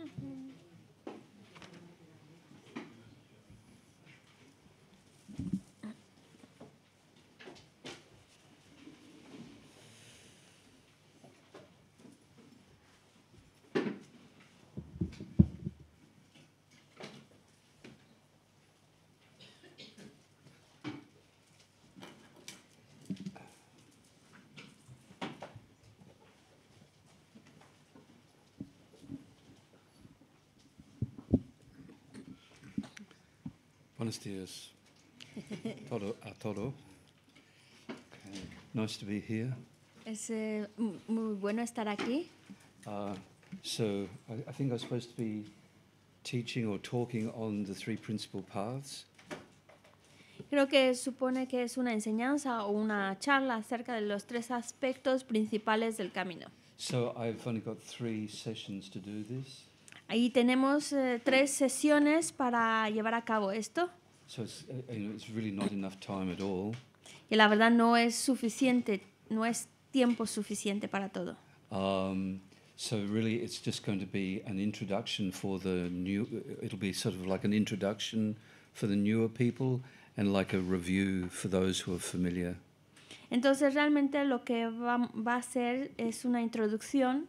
Mm-hmm. Buenos días todo, a todo. Okay. Nice to be here. Es eh, muy bueno estar aquí. Uh, so I, I think I'm supposed to be teaching or talking on the three principal paths. Creo que supone que es una enseñanza o una charla acerca de los tres aspectos principales del camino. So I've only got three sessions to do this. Ahí tenemos eh, tres sesiones para llevar a cabo esto. So it's, eh, eh, it's really not enough time at all. Y la verdad no es suficiente, no es tiempo suficiente para todo. Um, so really it's just going to be an introduction for the new eh, it'll be sort of like an introduction for the newer people and like a review for those who are familiar. Entonces realmente lo que va, va a ser es una introducción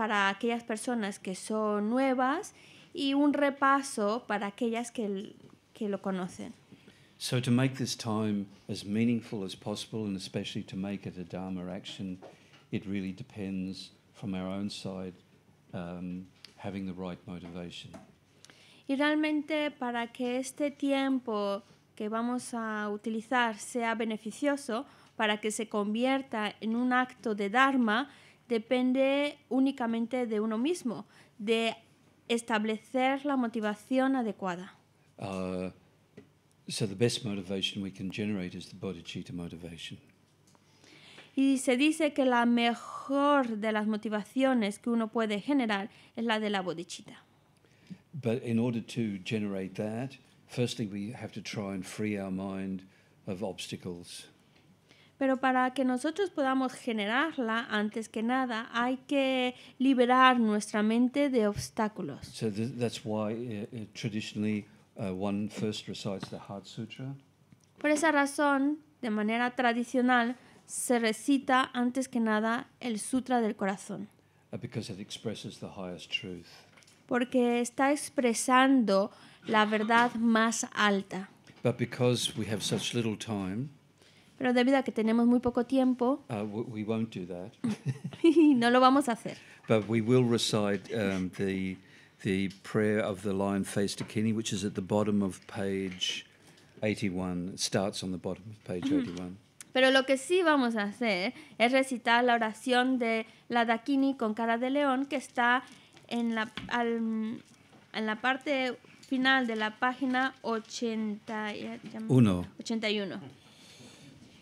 para aquellas personas que son nuevas y un repaso para aquellas que, que lo conocen. So to make this time as meaningful as possible and especially to make it a Dharma action, it really depends from our own side um, having the right motivation. Y realmente para que este tiempo que vamos a utilizar sea beneficioso, para que se convierta en un acto de Dharma, depende únicamente de uno mismo, de establecer la motivación adecuada. Uh, so the best motivation we can generate is the bodhicitta motivation. Y se dice que la mejor de las motivaciones que uno puede generar es la de la bodichita. But in order to generate that, firstly we have to try and free our mind of obstacles. Pero para que nosotros podamos generarla, antes que nada, hay que liberar nuestra mente de obstáculos. Por esa razón, de manera tradicional, se recita antes que nada el Sutra del Corazón. Uh, Porque está expresando la verdad más alta. Pero because tenemos tan poco little pero debido a que tenemos muy poco tiempo, uh, we won't do that. no lo vamos a hacer. But we will recite um, the the prayer of the lion faced Akini, which is at the bottom of page 81. It starts on the bottom of page 81. Pero lo que sí vamos a hacer es recitar la oración de la Dakini con cara de león que está en la, al, en la parte final de la página 80, 81.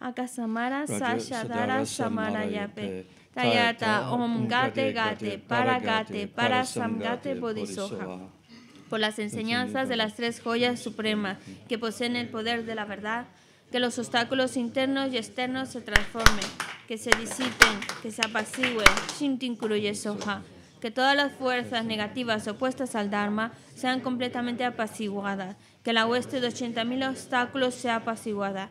Akasamara Sashadara Samara Yape. Tayata Om Gate Gate Paragate Parasamgate Bodhisoha. Por las enseñanzas de las tres joyas supremas que poseen el poder de la verdad, que los obstáculos internos y externos se transformen, que se disipen, que se apacigüen. Shintin Kuruye Soha. Que todas las fuerzas negativas opuestas al Dharma sean completamente apaciguadas, que la hueste de 80.000 obstáculos sea apaciguada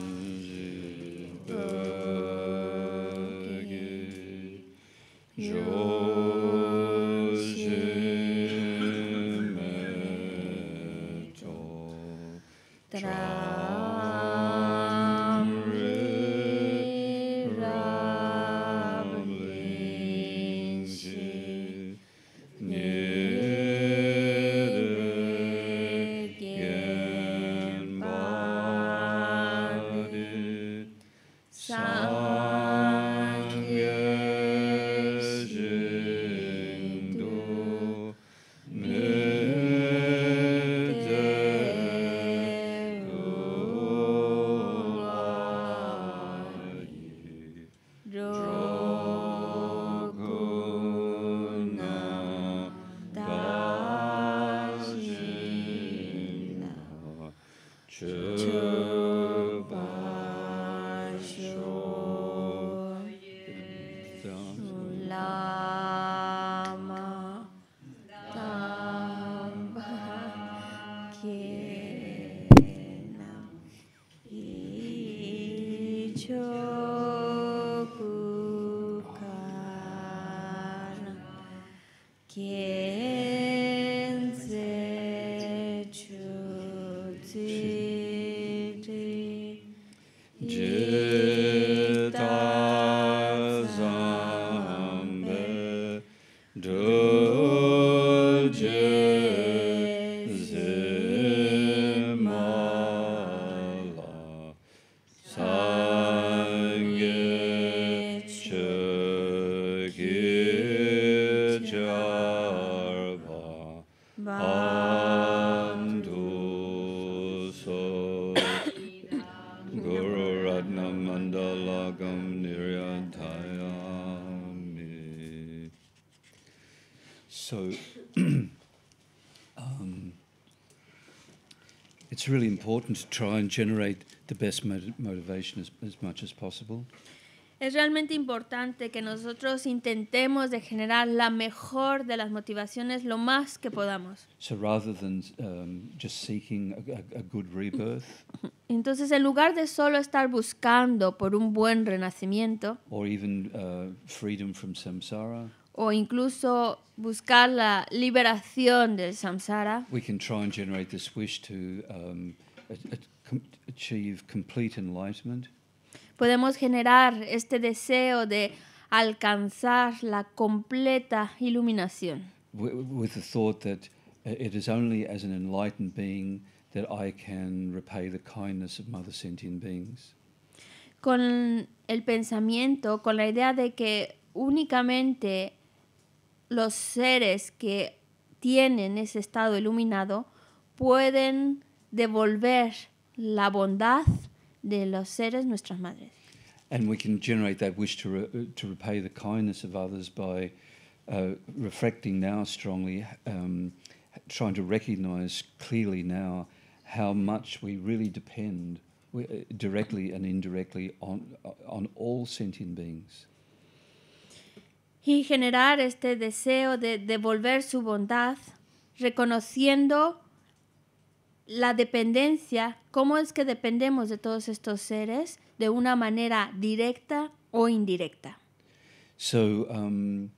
important to try and generate the best motivation as, as much as possible. Es realmente importante que nosotros intentemos de generar la mejor de las motivaciones lo más que podamos. So rather than um, just seeking a, a good rebirth, Entonces, en lugar de solo estar buscando por un buen renacimiento or even uh, freedom from samsara, o incluso buscar la liberación del samsara, we can try and generate this wish to. Um, achieve complete enlightenment. Podemos generar este deseo de alcanzar la completa iluminación. Con el pensamiento, con la idea de que únicamente los seres que tienen ese estado iluminado pueden devolver la bondad de los seres nuestras madres. And we can generate that wish to, re to repay the kindness of others by uh, reflecting now strongly, um, trying to recognize clearly now how much we really depend uh, directly and indirectly on, uh, on all sentient beings. Y generar este deseo de devolver su bondad, reconociendo la dependencia, cómo es que dependemos de todos estos seres de una manera directa o indirecta. So, um,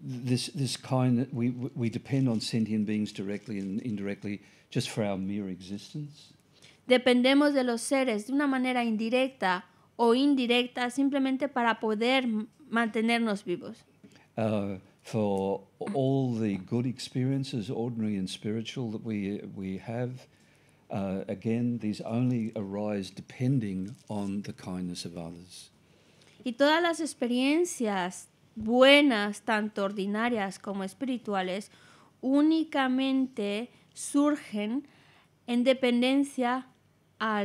this, kind that we, depend on sentient beings directly and indirectly just for our mere existence. Dependemos de los seres de una manera indirecta o indirecta simplemente para poder mantenernos vivos. Uh, for all the good experiences, ordinary and spiritual, that we, we have. Uh, again, these only arise depending on the kindness of others. Y todas las experiencias buenas, tanto ordinarias como espirituales, únicamente surgen en dependencia a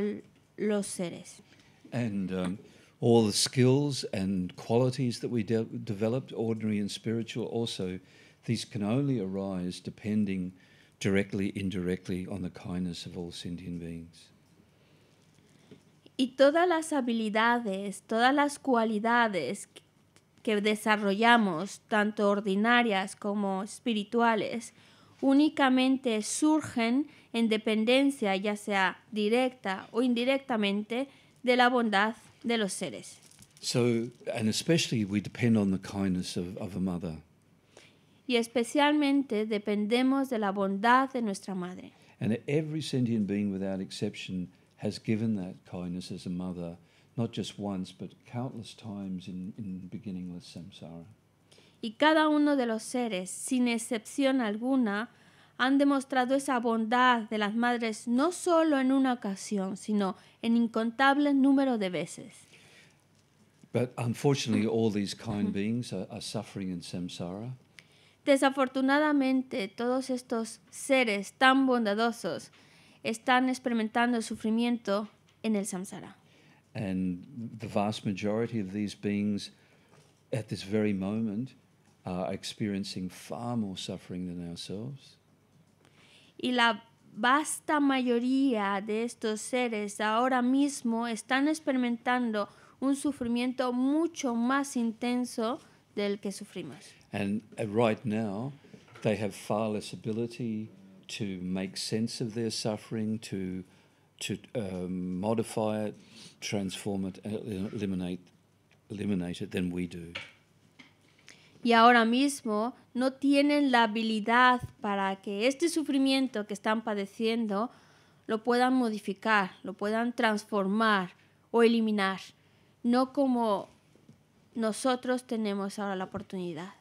los seres. And um, all the skills and qualities that we de- developed, ordinary and spiritual, also, these can only arise depending directly, indirectly, on the kindness of all sentient beings. Y todas las habilidades, todas las cualidades que desarrollamos, tanto ordinarias como espirituales, únicamente surgen en dependencia, ya sea directa o indirectamente, de la bondad de los seres. So, and especially we depend on the kindness of, of a mother. Y especialmente dependemos de la bondad de nuestra madre. And every sentient being, without exception, has given that kindness as a mother, not just once, but countless times in, in beginningless samsara. Y cada uno de los seres, sin excepción alguna, han demostrado esa bondad de las madres no solo en una ocasión, sino en incontables número de veces. unfortunately, all these kind beings are, suffering samsara. Desafortunadamente, todos estos seres tan bondadosos están experimentando sufrimiento en el samsara. Y la vast majority de these beings at this very moment are experiencing far more suffering than ourselves y la vasta mayoría de estos seres ahora mismo están experimentando un sufrimiento mucho más intenso del que sufrimos. And uh, right now, they have far less ability to make sense of their suffering, to to um, modify it, transform it, eliminate eliminate it than we do y ahora mismo no tienen la habilidad para que este sufrimiento que están padeciendo lo puedan modificar, lo puedan transformar o eliminar, no como nosotros tenemos ahora la oportunidad.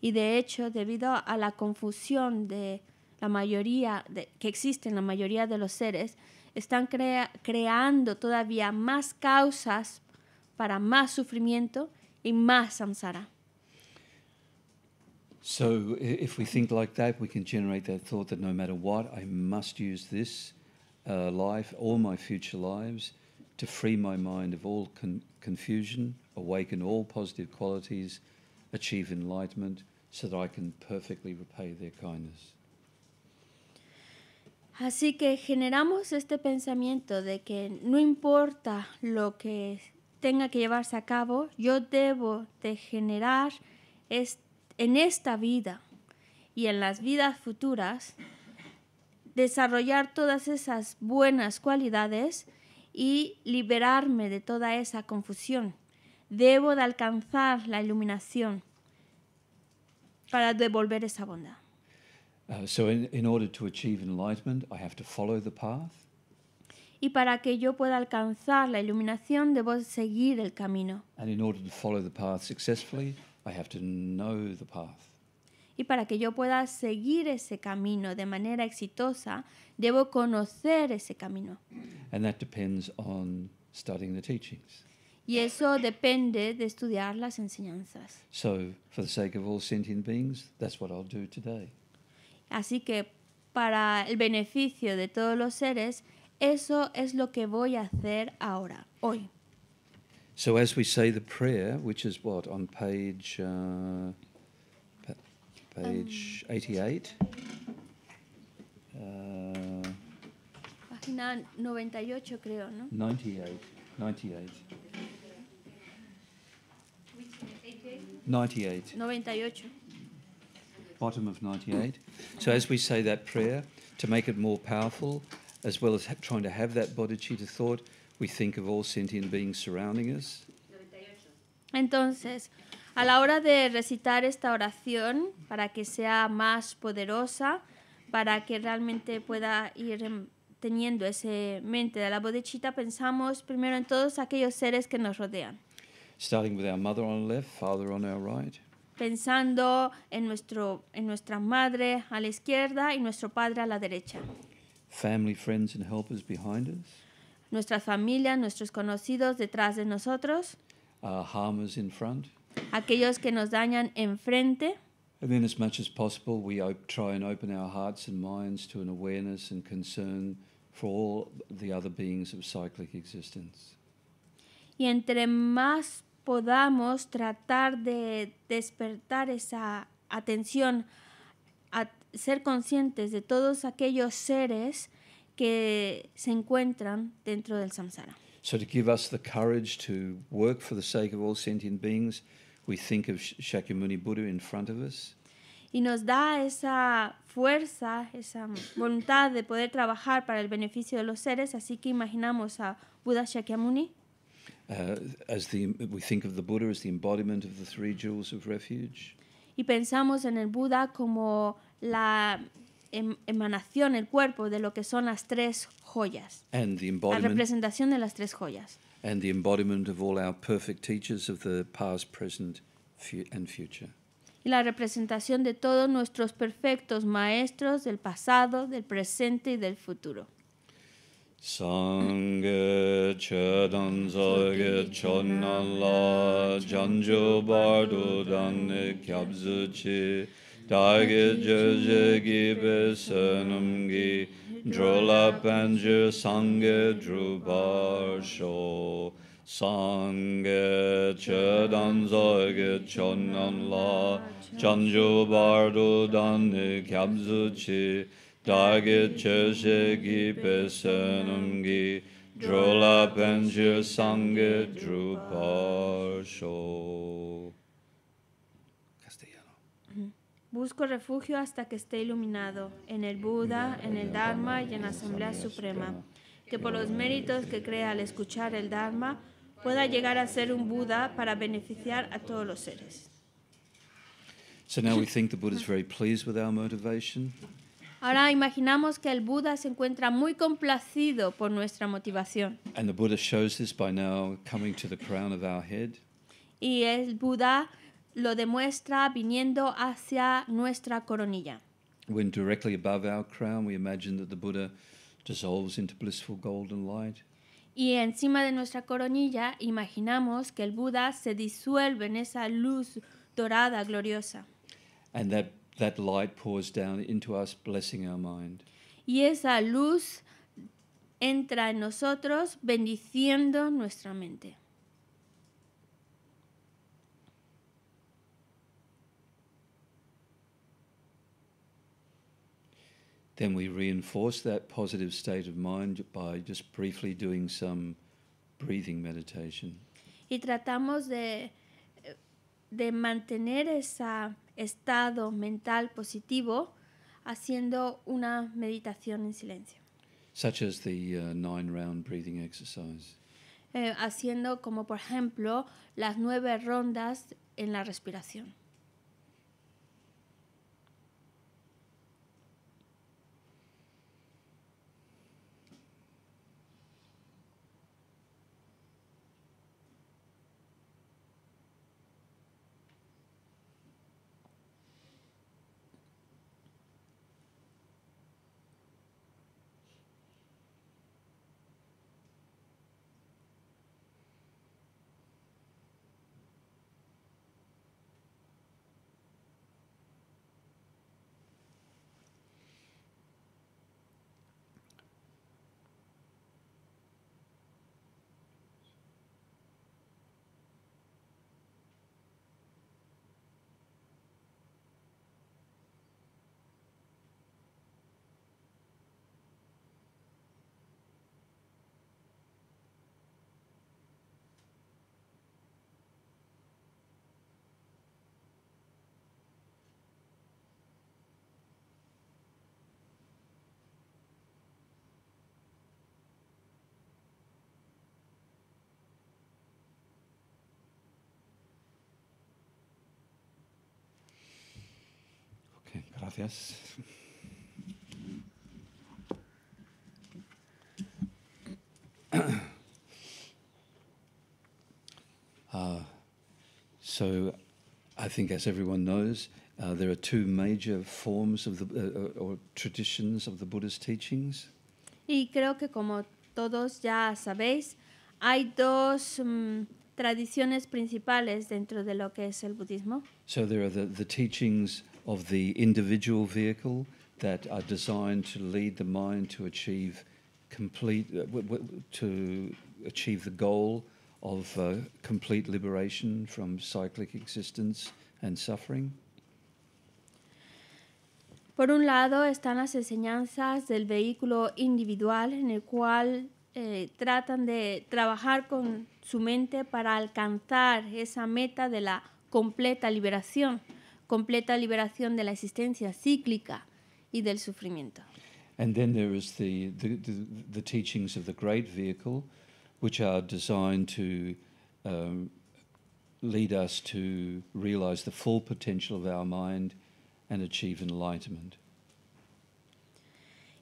Y de hecho, debido a la confusión de la mayoría de, que existen, la mayoría de los seres, están crea, creando todavía más causas para más sufrimiento y más samsara. So if we think like that, we can generate that thought that no matter what, I must use this uh, life or my future lives to free my mind of all con confusion, awaken all positive qualities, achieve enlightenment, so that I can perfectly repay their kindness. Así que generamos este pensamiento de que no importa lo que tenga que llevarse a cabo, yo debo de generar en esta vida y en las vidas futuras, desarrollar todas esas buenas cualidades y liberarme de toda esa confusión. Debo de alcanzar la iluminación para devolver esa bondad. Uh, so in, in order to achieve enlightenment, I have to follow the path. Y para que yo pueda alcanzar la iluminación, debo seguir el camino. And in order to follow the path successfully, I have to know the path. Y para que yo pueda seguir ese camino de manera exitosa, debo conocer ese camino. And that depends on studying the teachings. Y eso depende de estudiar las enseñanzas. So, for the sake of all sentient beings, that's what I'll do today. Así que para el beneficio de todos los seres, eso es lo que voy a hacer ahora, hoy. So as we say the prayer, which is what on page uh, page 88. Um, uh, Página 98 creo, ¿no? 98, 98. 98. 98. bottom of 98. So as we say that prayer, to make it more powerful, as well as ha- trying to have that bodhicitta thought, we think of all sentient beings surrounding us. Entonces, a la hora de recitar esta oración, para que sea más poderosa, para que realmente pueda ir teniendo ese mente de la bodhicitta, pensamos primero en todos aquellos seres que nos rodean. Starting with our mother on the left, father on our right. pensando en, nuestro, en nuestra madre a la izquierda y nuestro padre a la derecha. Family, friends and helpers behind us. Nuestra familia, nuestros conocidos detrás de nosotros. Uh, Aquellos que nos dañan enfrente. And then, as much as possible, we try and open our hearts and minds to an awareness and concern for all the other beings of cyclic existence. Y entre más podamos tratar de despertar esa atención, a ser conscientes de todos aquellos seres que se encuentran dentro del samsara. us the courage to work for the sake of all sentient beings, we think of Shakyamuni Buddha in front of us. Y nos da esa fuerza, esa voluntad de poder trabajar para el beneficio de los seres, así que imaginamos a Buda Shakyamuni. Y pensamos en el Buda como la em, emanación, el cuerpo de lo que son las tres joyas. la representación de las tres joyas. Y la representación de todos nuestros perfectos maestros del pasado, del presente y del futuro. Sangye chedan zage chonan la janjo bardo dan kyabzu chi dage jeje gibe senum gi drola panje sangye drubar sho Sangye chedan zage chonan janjo bardo dan kyabzu chi Castellano. Busco refugio hasta que esté iluminado en el Buda, en el Dharma y en la Asamblea Suprema. Que por los méritos que crea al escuchar el Dharma pueda llegar a ser un Buda para beneficiar a todos los seres. So now we think the Buddha is very pleased with our motivation. Ahora imaginamos que el Buda se encuentra muy complacido por nuestra motivación. Y el Buda lo demuestra viniendo hacia nuestra coronilla. Y encima de nuestra coronilla imaginamos que el Buda se disuelve en esa luz dorada gloriosa. that light pours down into us, blessing our mind. Y esa luz entra en nosotros, bendiciendo nuestra mente. Then we reinforce that positive state of mind by just briefly doing some breathing meditation. Y tratamos de, de mantener esa estado mental positivo haciendo una meditación en silencio. Such as the uh, nine round breathing exercise. Eh, haciendo como por ejemplo las nueve rondas en la respiración. gracias. Uh, so, I think, as everyone knows, uh, there are two major forms of the uh, uh or traditions of the Buddha's teachings. Y creo que como todos ya sabéis, hay dos um, tradiciones principales dentro de lo que es el budismo. So there are the, the teachings of the individual vehicle that are designed to lead the mind to achieve complete uh, to achieve the goal of uh, complete liberation from cyclic existence and suffering. Por un lado están las enseñanzas del vehículo individual en el cual eh, tratan de trabajar con su mente para alcanzar esa meta de la completa liberación. completa liberación de la existencia cíclica y del sufrimiento. And then there is the, the, the, the teachings of the great vehicle, which are designed to um, lead us to realize the full potential of our mind and achieve enlightenment.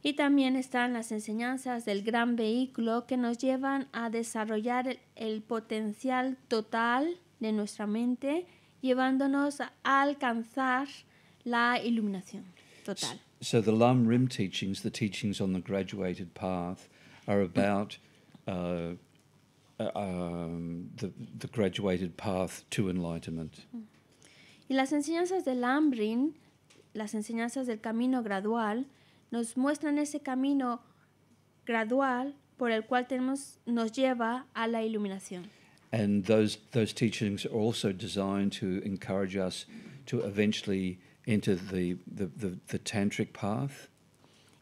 Y también están las enseñanzas del gran vehículo que nos llevan a desarrollar el, el potencial total de nuestra mente llevándonos a alcanzar la iluminación total. So the Lam Rim teachings, the teachings on the graduated path, are about uh, um, the, the graduated path to enlightenment. Mm. Y las enseñanzas del Lam Rim, las enseñanzas del camino gradual, nos muestran ese camino gradual por el cual tenemos, nos lleva a la iluminación and those those teachings are also designed to encourage us to eventually enter the, the, the, the tantric path.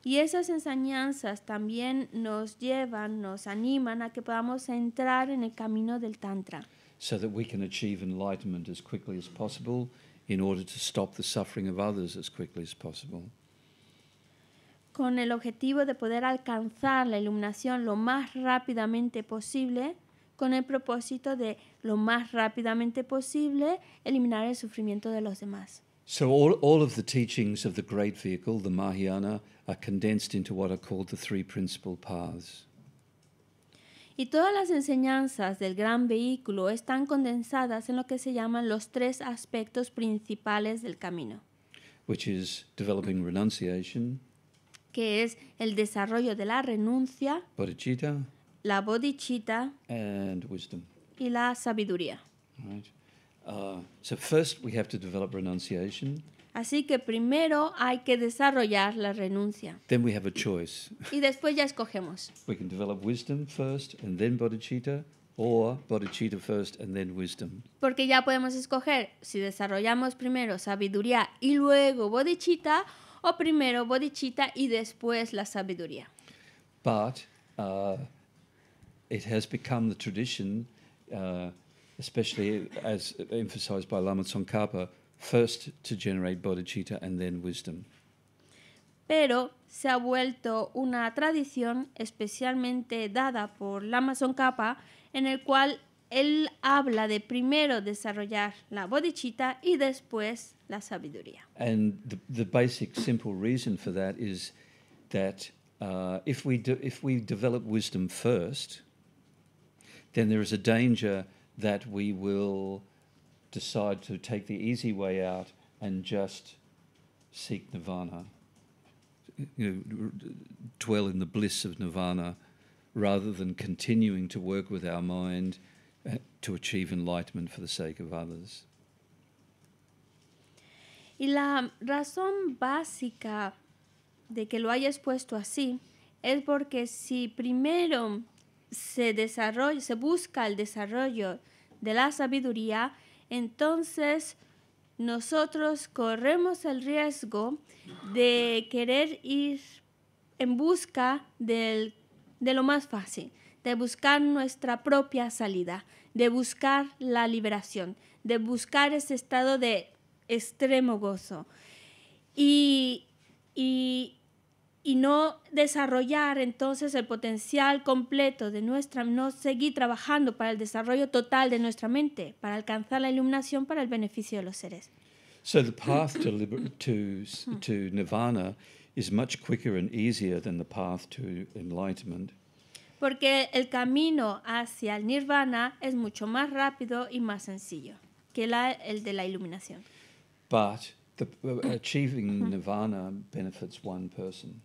Y esas enseñanzas también nos llevan, nos animan a que podamos entrar en el camino del tantra. So that we can achieve enlightenment as quickly as possible in order to stop the suffering of others as quickly as possible. Con el objetivo de poder alcanzar la iluminación lo más rápidamente posible con el propósito de lo más rápidamente posible eliminar el sufrimiento de los demás. So all, of the teachings of the great vehicle, the Mahayana, are condensed into what are called the three principal paths. Y todas las enseñanzas del gran vehículo están condensadas en lo que se llaman los tres aspectos principales del camino. Which is developing renunciation, que es el desarrollo de la renuncia, bodhicitta, la bodhicitta and wisdom. y la sabiduría. Right. Uh, so first we have to develop renunciation. Así que primero hay que desarrollar la renuncia. Then we have a choice. Y después ya escogemos. We can develop wisdom first and then bodhicitta or bodhicitta first and then wisdom. Porque ya podemos escoger si desarrollamos primero sabiduría y luego bodhicitta o primero bodhicitta y después la sabiduría. But uh, it has become the tradition, uh, especially as emphasized by Lama Tsongkhapa, first to generate bodhicitta and then wisdom. Pero se ha vuelto una tradición especialmente dada por Lama Tsongkhapa en el cual él habla de primero desarrollar la bodhicitta y después la sabiduría. And the, the basic simple reason for that is that uh, if we do, if we develop wisdom first, then there is a danger that we will decide to take the easy way out and just seek nirvana, you know, dwell in the bliss of nirvana rather than continuing to work with our mind uh, to achieve enlightenment for the sake of others. Y la razón básica de que lo hayas puesto así es porque si primero se se busca el desarrollo de la sabiduría, entonces nosotros corremos el riesgo de querer ir en busca de lo más fácil, de buscar nuestra propia salida, de buscar la liberación, de buscar ese estado de extremo gozo. Y, y y no desarrollar entonces el potencial completo de nuestra, no seguir trabajando para el desarrollo total de nuestra mente, para alcanzar la iluminación para el beneficio de los seres. So the path to, to, nirvana is much quicker and easier than the path to enlightenment. Porque el camino hacia el nirvana es mucho más rápido y más sencillo que el de la iluminación. But uh, achieving nirvana benefits one person.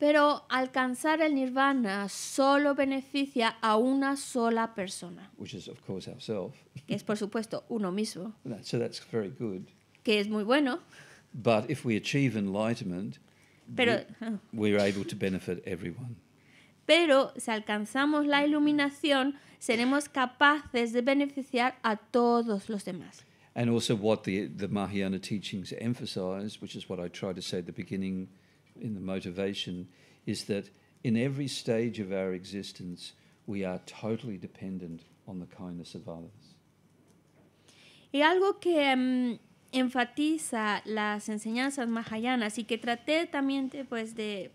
Pero alcanzar el nirvana solo beneficia a una sola persona. Which is of course Que es por supuesto uno mismo. that's very good. Que es muy bueno. But if we achieve enlightenment, Pero, ah. we're able to benefit everyone. Pero si alcanzamos la iluminación, seremos capaces de beneficiar a todos los demás. And also what the, the Mahayana teachings emphasize, which is what I tried to say at the beginning in the motivation is that in every stage of our existence, we are totally dependent on the kindness of others. Y algo que em, enfatiza las enseñanzas mahayanas y que traté también de, pues, de,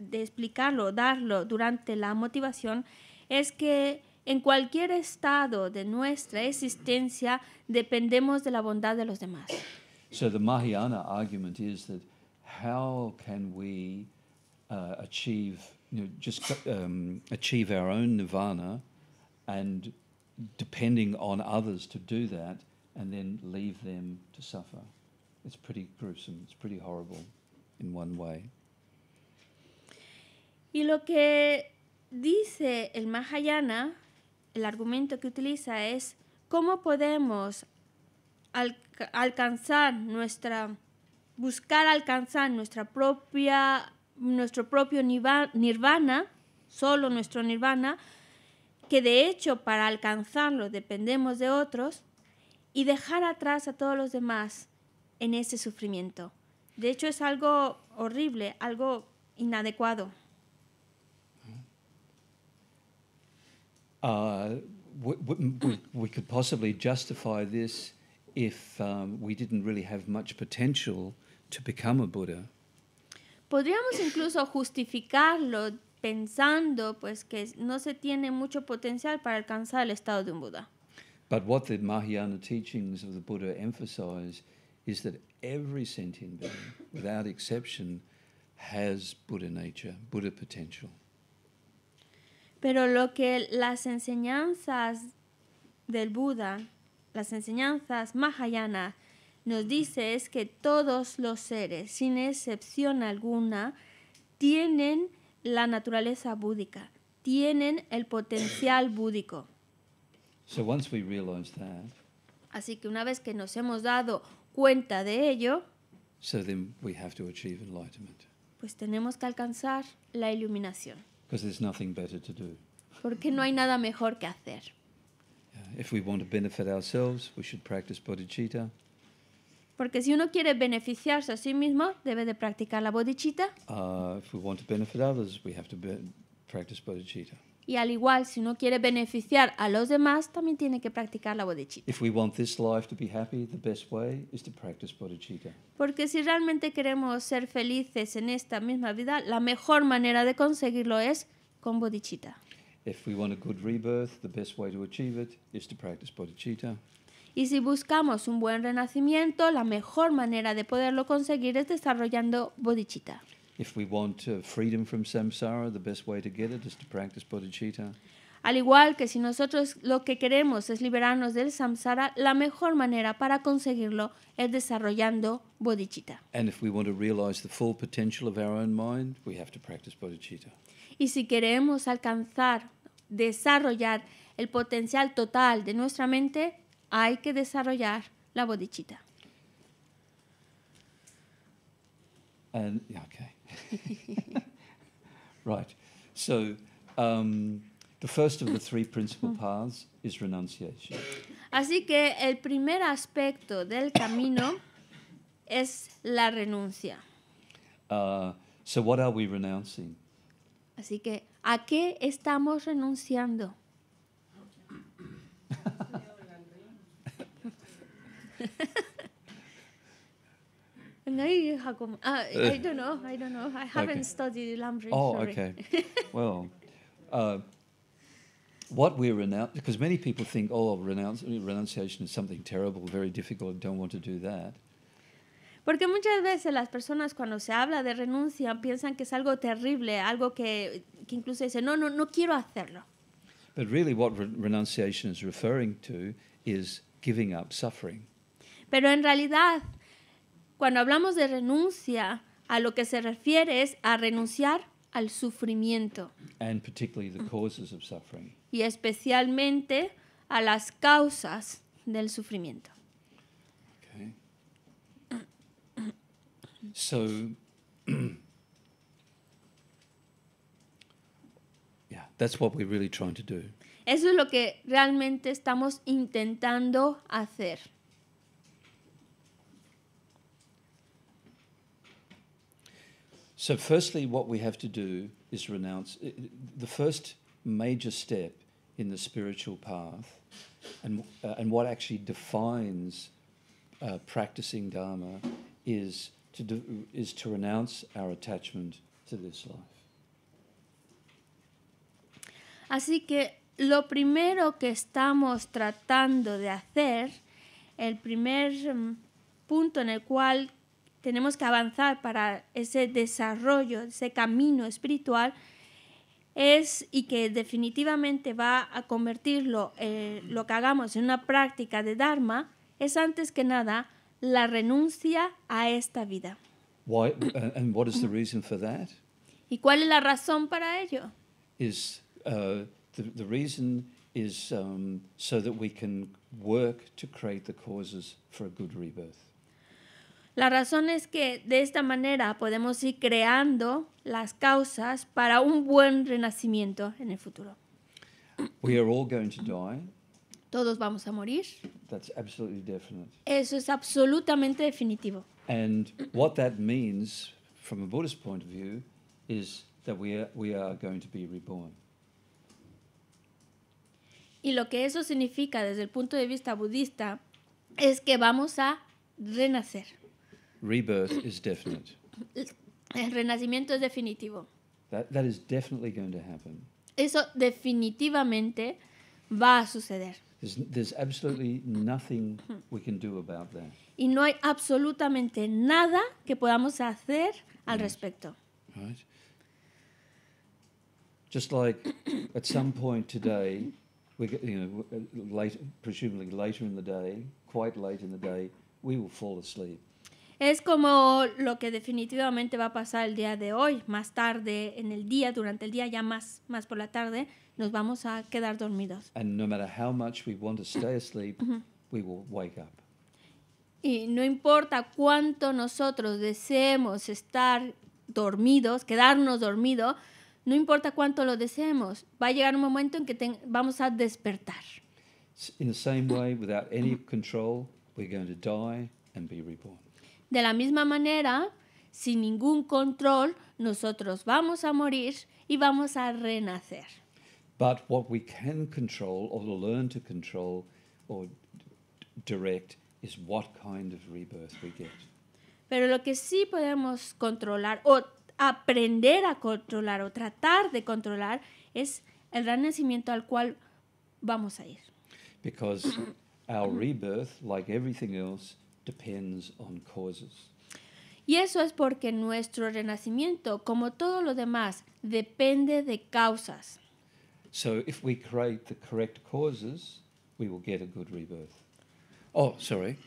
de explicarlo, darlo durante la motivación, es que en cualquier estado de nuestra existencia dependemos de la bondad de los demás. So the Mahayana argument is that how can we uh, achieve you know, just um, achieve our own nirvana and depending on others to do that and then leave them to suffer. It's pretty gruesome, it's pretty horrible in one way. Y lo que dice el Mahayana, el argumento que utiliza es cómo podemos alca alcanzar nuestra buscar alcanzar nuestra propia, nuestro propio nirvana, solo nuestro nirvana, que de hecho para alcanzarlo dependemos de otros, y dejar atrás a todos los demás en ese sufrimiento. De hecho es algo horrible, algo inadecuado. Uh, we, could possibly justify this if um, we didn't really have much potential to become a Buddha. Podríamos incluso justificarlo pensando pues que no se tiene mucho potencial para alcanzar el estado de un Buda. But what the Mahayana teachings of the Buddha emphasize is that every sentient being, without exception, has Buddha nature, Buddha potential. Pero lo que las enseñanzas del Buda, las enseñanzas Mahayana nos dice es que todos los seres, sin excepción alguna, tienen la naturaleza búdica, tienen el potencial búdico. Así que una vez que nos hemos dado cuenta de ello, pues tenemos que alcanzar la iluminación. Porque no hay nada mejor que hacer. If we want to benefit ourselves, we should bodhicitta. Porque si uno quiere beneficiarse a sí mismo, debe de practicar la bodhicitta. Y al igual, si uno quiere beneficiar a los demás, también tiene que practicar la bodhicitta. Porque si realmente queremos ser felices en esta misma vida, la mejor manera de conseguirlo es con bodhicitta. Y si buscamos un buen renacimiento, la mejor manera de poderlo conseguir es desarrollando bodhicitta. Al igual que si nosotros lo que queremos es liberarnos del samsara, la mejor manera para conseguirlo es desarrollando bodhicitta. Y si queremos alcanzar, desarrollar el potencial total de nuestra mente, hay que desarrollar la bodichita. And yeah, okay. right. So um, the first of the three principal paths is renunciation. Así que el primer aspecto del camino es la renuncia. Uh, so what are we renouncing? Así que ¿a qué estamos renunciando? Nay, Jacob. Uh, I eh. don't know. I don't know. I haven't okay. studied laundry. Oh, sorry. okay. well, uh, what we're renouncing, because many people think, oh, renounce, renunciation is something terrible, very difficult, don't want to do that. Porque muchas veces las personas cuando se habla de renuncia piensan que es algo terrible, algo que, que incluso dicen, no, no, no quiero hacerlo. But really what re renunciation is referring to is giving up suffering. Pero en realidad cuando hablamos de renuncia, a lo que se refiere es a renunciar al sufrimiento. Y especialmente a las causas del sufrimiento. Eso es lo que realmente estamos intentando hacer. So, firstly, what we have to do is renounce. Eh, the first major step in the spiritual path and, uh, and what actually defines uh, practicing Dharma is to, do, is to renounce our attachment to this life. Así que lo primero que estamos tratando de hacer, el primer mm, punto en el cual tenemos que avanzar para ese desarrollo, ese camino espiritual, es y que definitivamente va a convertirlo, eh, lo que hagamos en una práctica de Dharma, es antes que nada la renuncia a esta vida. Uh, ¿Y cuál es la razón para ello? Is, uh, the, reason is um, so that we can work to create the causes for a good rebirth. La razón es que de esta manera podemos ir creando las causas para un buen renacimiento en el futuro. Todos vamos a morir. Eso es absolutamente definitivo. Y lo que eso significa desde el punto de vista budista es que vamos a renacer. Rebirth is definite. El renacimiento es definitivo. That, that is definitely going to happen. Eso definitivamente va a suceder. There's, there's absolutely nothing we can do about that. Y no hay absolutamente nada que podamos hacer al respecto. Right. Just like at some point today, we get, you know, uh, late, presumably later in the day, quite late in the day, we will fall asleep. Es como lo que definitivamente va a pasar el día de hoy. Más tarde, en el día, durante el día, ya más, más por la tarde, nos vamos a quedar dormidos. Y no importa cuánto nosotros deseemos estar dormidos, quedarnos dormidos, no importa cuánto lo deseemos, va a llegar un momento en que vamos a despertar. In the same way, without any control, we're going to die and be reborn. De la misma manera, sin ningún control, nosotros vamos a morir y vamos a renacer. Pero lo que sí podemos controlar o aprender a controlar o tratar de controlar es el renacimiento al cual vamos a ir. Because our rebirth, like everything else, depends on causes. Y eso es porque nuestro renacimiento, como todo lo demás, depende de causas. So if we create the correct causes, we will get a good rebirth. Oh, sorry.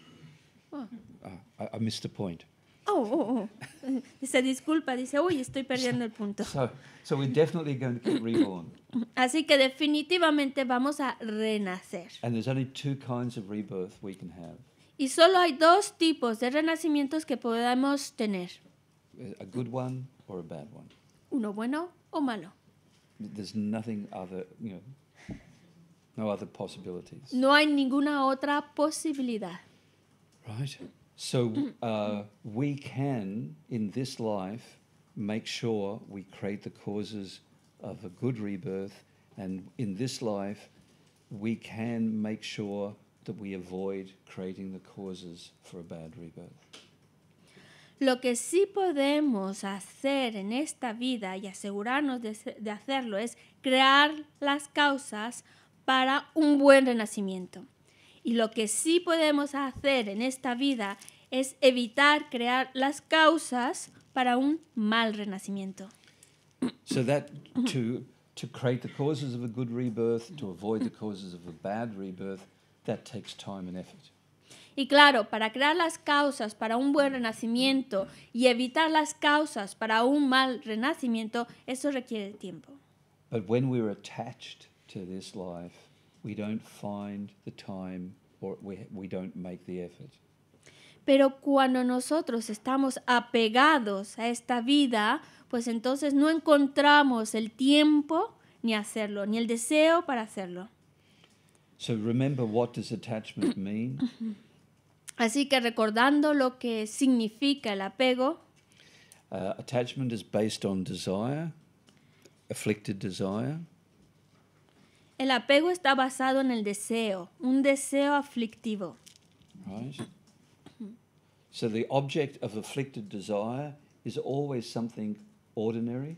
Oh. Uh, I, I, missed a point. Oh, oh, oh. Se disculpa, dice, uy, estoy perdiendo el punto. So, so we're definitely going to get reborn. Así que definitivamente vamos a renacer. And there's only two kinds of rebirth we can have. Y solo hay dos tipos de renacimientos que podamos tener. A good one or a bad one. Uno bueno o malo. There's nothing other, you know, no other possibilities. No hay ninguna otra posibilidad. Right. So uh, we can, in this life, make sure we create the causes of a good rebirth, and in this life, we can make sure that we avoid creating the causes for a bad rebirth. Lo que sí podemos hacer en esta vida y asegurarnos de, de, hacerlo es crear las causas para un buen renacimiento. Y lo que sí podemos hacer en esta vida es evitar crear las causas para un mal renacimiento. So that to to create the causes of a good rebirth, to avoid the causes of a bad rebirth, y claro, para crear las causas para un buen renacimiento y evitar las causas para un mal renacimiento, eso requiere tiempo. Pero cuando nosotros estamos apegados a esta vida, pues entonces no encontramos el tiempo ni hacerlo, ni el deseo para hacerlo. So remember what does attachment mean? Mm-hmm. Así que recordando lo que significa el apego. Uh, attachment is based on desire, afflicted desire. El apego está basado en el deseo, un deseo aflictivo. Right. So the object of afflicted desire is always something ordinary.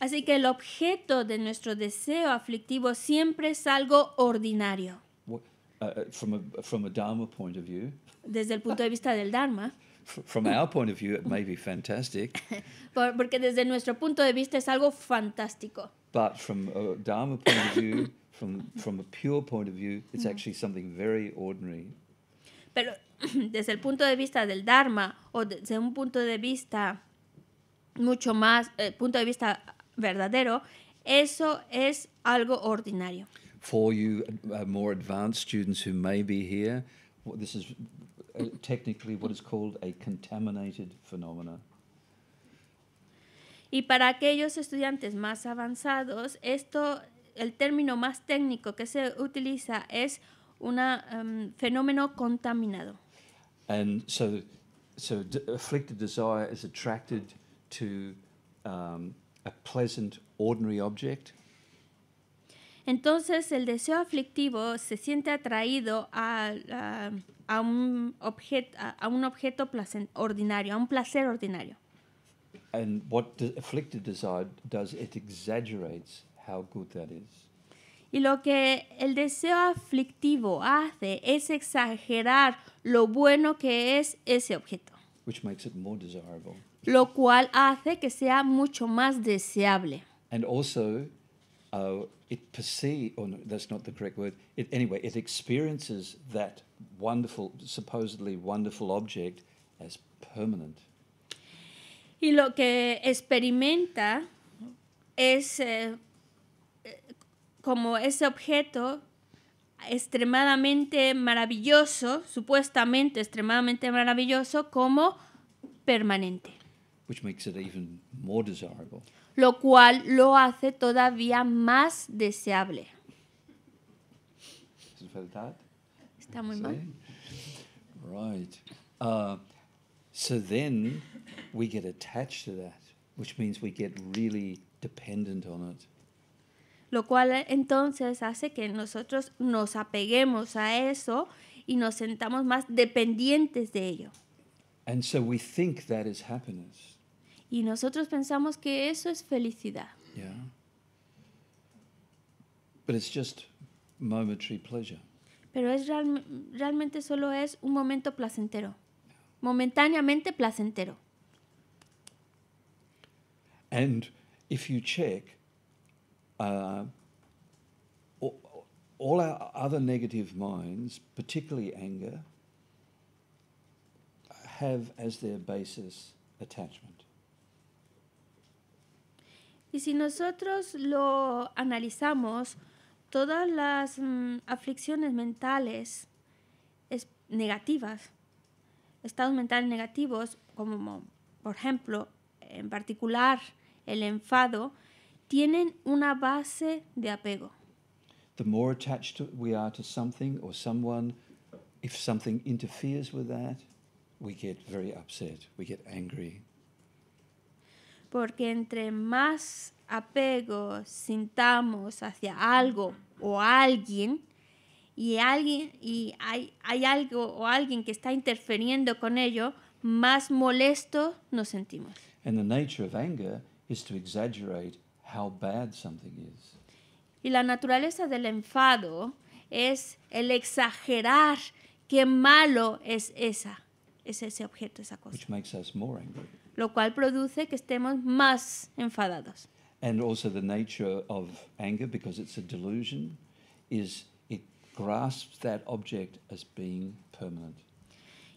Así que el objeto de nuestro deseo aflictivo siempre es algo ordinario. Desde el punto de vista del Dharma. Porque desde nuestro punto de vista es algo fantástico. Pero desde el punto de vista del Dharma o desde un punto de vista mucho más, el eh, punto de vista verdadero, eso es algo ordinario. For you uh, more advanced students who may be here, this is uh, technically what is called a contaminated phenomena. Y para aquellos estudiantes más avanzados, esto, el término más técnico que se utiliza es un um, em, fenómeno contaminado. And so, so afflicted desire is attracted to um, a pleasant, ordinary object. Entonces el deseo aflictivo se siente atraído a, a, un, objet, a, un objeto placent, ordinario, a un placer ordinario. Y lo que el deseo aflictivo hace es exagerar lo bueno que es ese objeto. Which makes it more desirable lo cual hace que sea mucho más deseable. Y lo que experimenta es eh, eh, como ese objeto extremadamente maravilloso, supuestamente extremadamente maravilloso, como permanente. Which makes it even more desirable. Lo cual lo hace todavía más deseable. ¿Es verdad? Está muy sí. mal. Right. Uh, so then we get attached to that, which means we get really dependent on it. Lo cual eh, entonces hace que nosotros nos apeguemos a eso y nos sentamos más dependientes de ello. And so we think that is happiness. Y nosotros pensamos que eso es felicidad. But it's just momentary pleasure. Pero es realmente solo es un momento placentero. Momentáneamente placentero. And if you check, uh, all our other negative minds, particularly anger, have as their basis attachment. Y si nosotros lo analizamos, todas las mm, aflicciones mentales negativas, estados mentales negativos, como por ejemplo, en particular el enfado, tienen una base de apego. The more attached we are to something or someone, if something interferes with that, we get very upset, we get angry porque entre más apego sintamos hacia algo o alguien, y, alguien, y hay, hay algo o alguien que está interfiriendo con ello, más molesto nos sentimos. Y la naturaleza del enfado es el exagerar qué malo es esa, es ese objeto, esa cosa. Which makes us more angry lo cual produce que estemos más enfadados.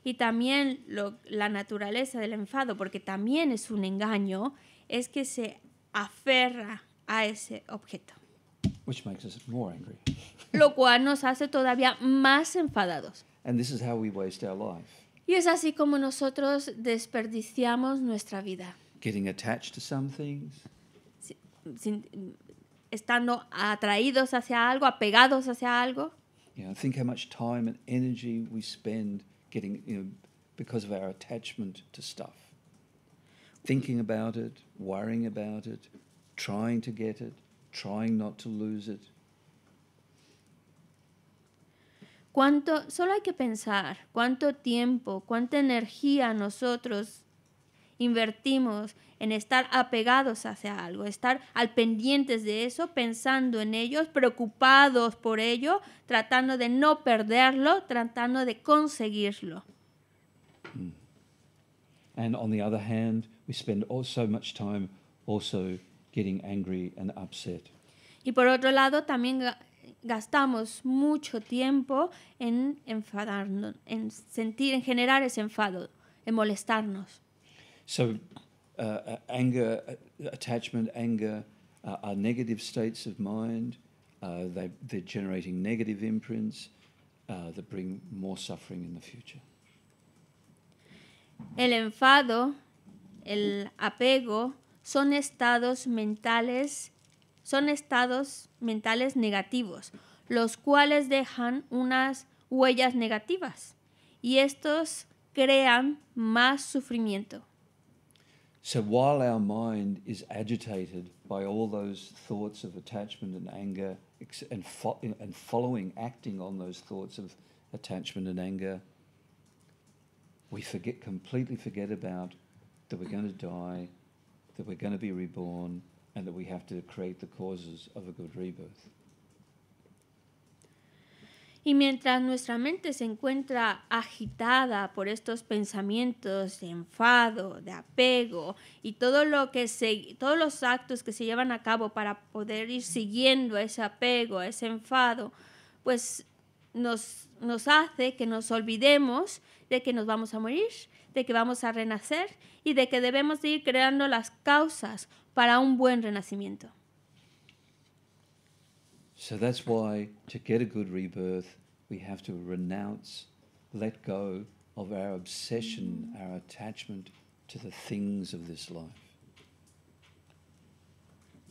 Y también la naturaleza del enfado, porque también es un engaño, es que se aferra a ese objeto. Lo cual nos hace todavía más enfadados. And this is how we waste our y es así como nosotros desperdiciamos nuestra vida. Getting attached to some things. Sin, sin, estando atraídos hacia algo, apegados hacia algo. You know, think how much time and energy we spend getting, you know, because of our attachment to stuff. Thinking about it, worrying about it, trying to get it, trying not to lose it. cuánto, solo hay que pensar cuánto tiempo, cuánta energía nosotros invertimos en estar apegados hacia algo, estar al pendientes de eso, pensando en ellos, preocupados por ello, tratando de no perderlo, tratando de conseguirlo. Y por otro lado, también gastamos mucho tiempo en enfadarnos, en sentir, en generar ese enfado, en molestarnos. So, uh, uh anger, uh, attachment, anger uh, are negative states of mind. Uh, they, they're generating negative imprints uh that bring more suffering in the future. El enfado, el apego, son estados mentales son estados mentales negativos, los cuales dejan unas huellas negativas y estos crean más sufrimiento. So while our mind is agitated by all those thoughts of attachment and anger and, following, acting on those thoughts of attachment and anger, we forget, completely forget about that we're going to die, that we're going to be reborn, and that we have to create the causes of a rebirth. Y mientras nuestra mente se encuentra agitada por estos pensamientos de enfado, de apego y todo lo que se, todos los actos que se llevan a cabo para poder ir siguiendo ese apego, ese enfado, pues nos, nos hace que nos olvidemos de que nos vamos a morir, de que vamos a renacer y de que debemos ir creando las causas para un buen renacimiento.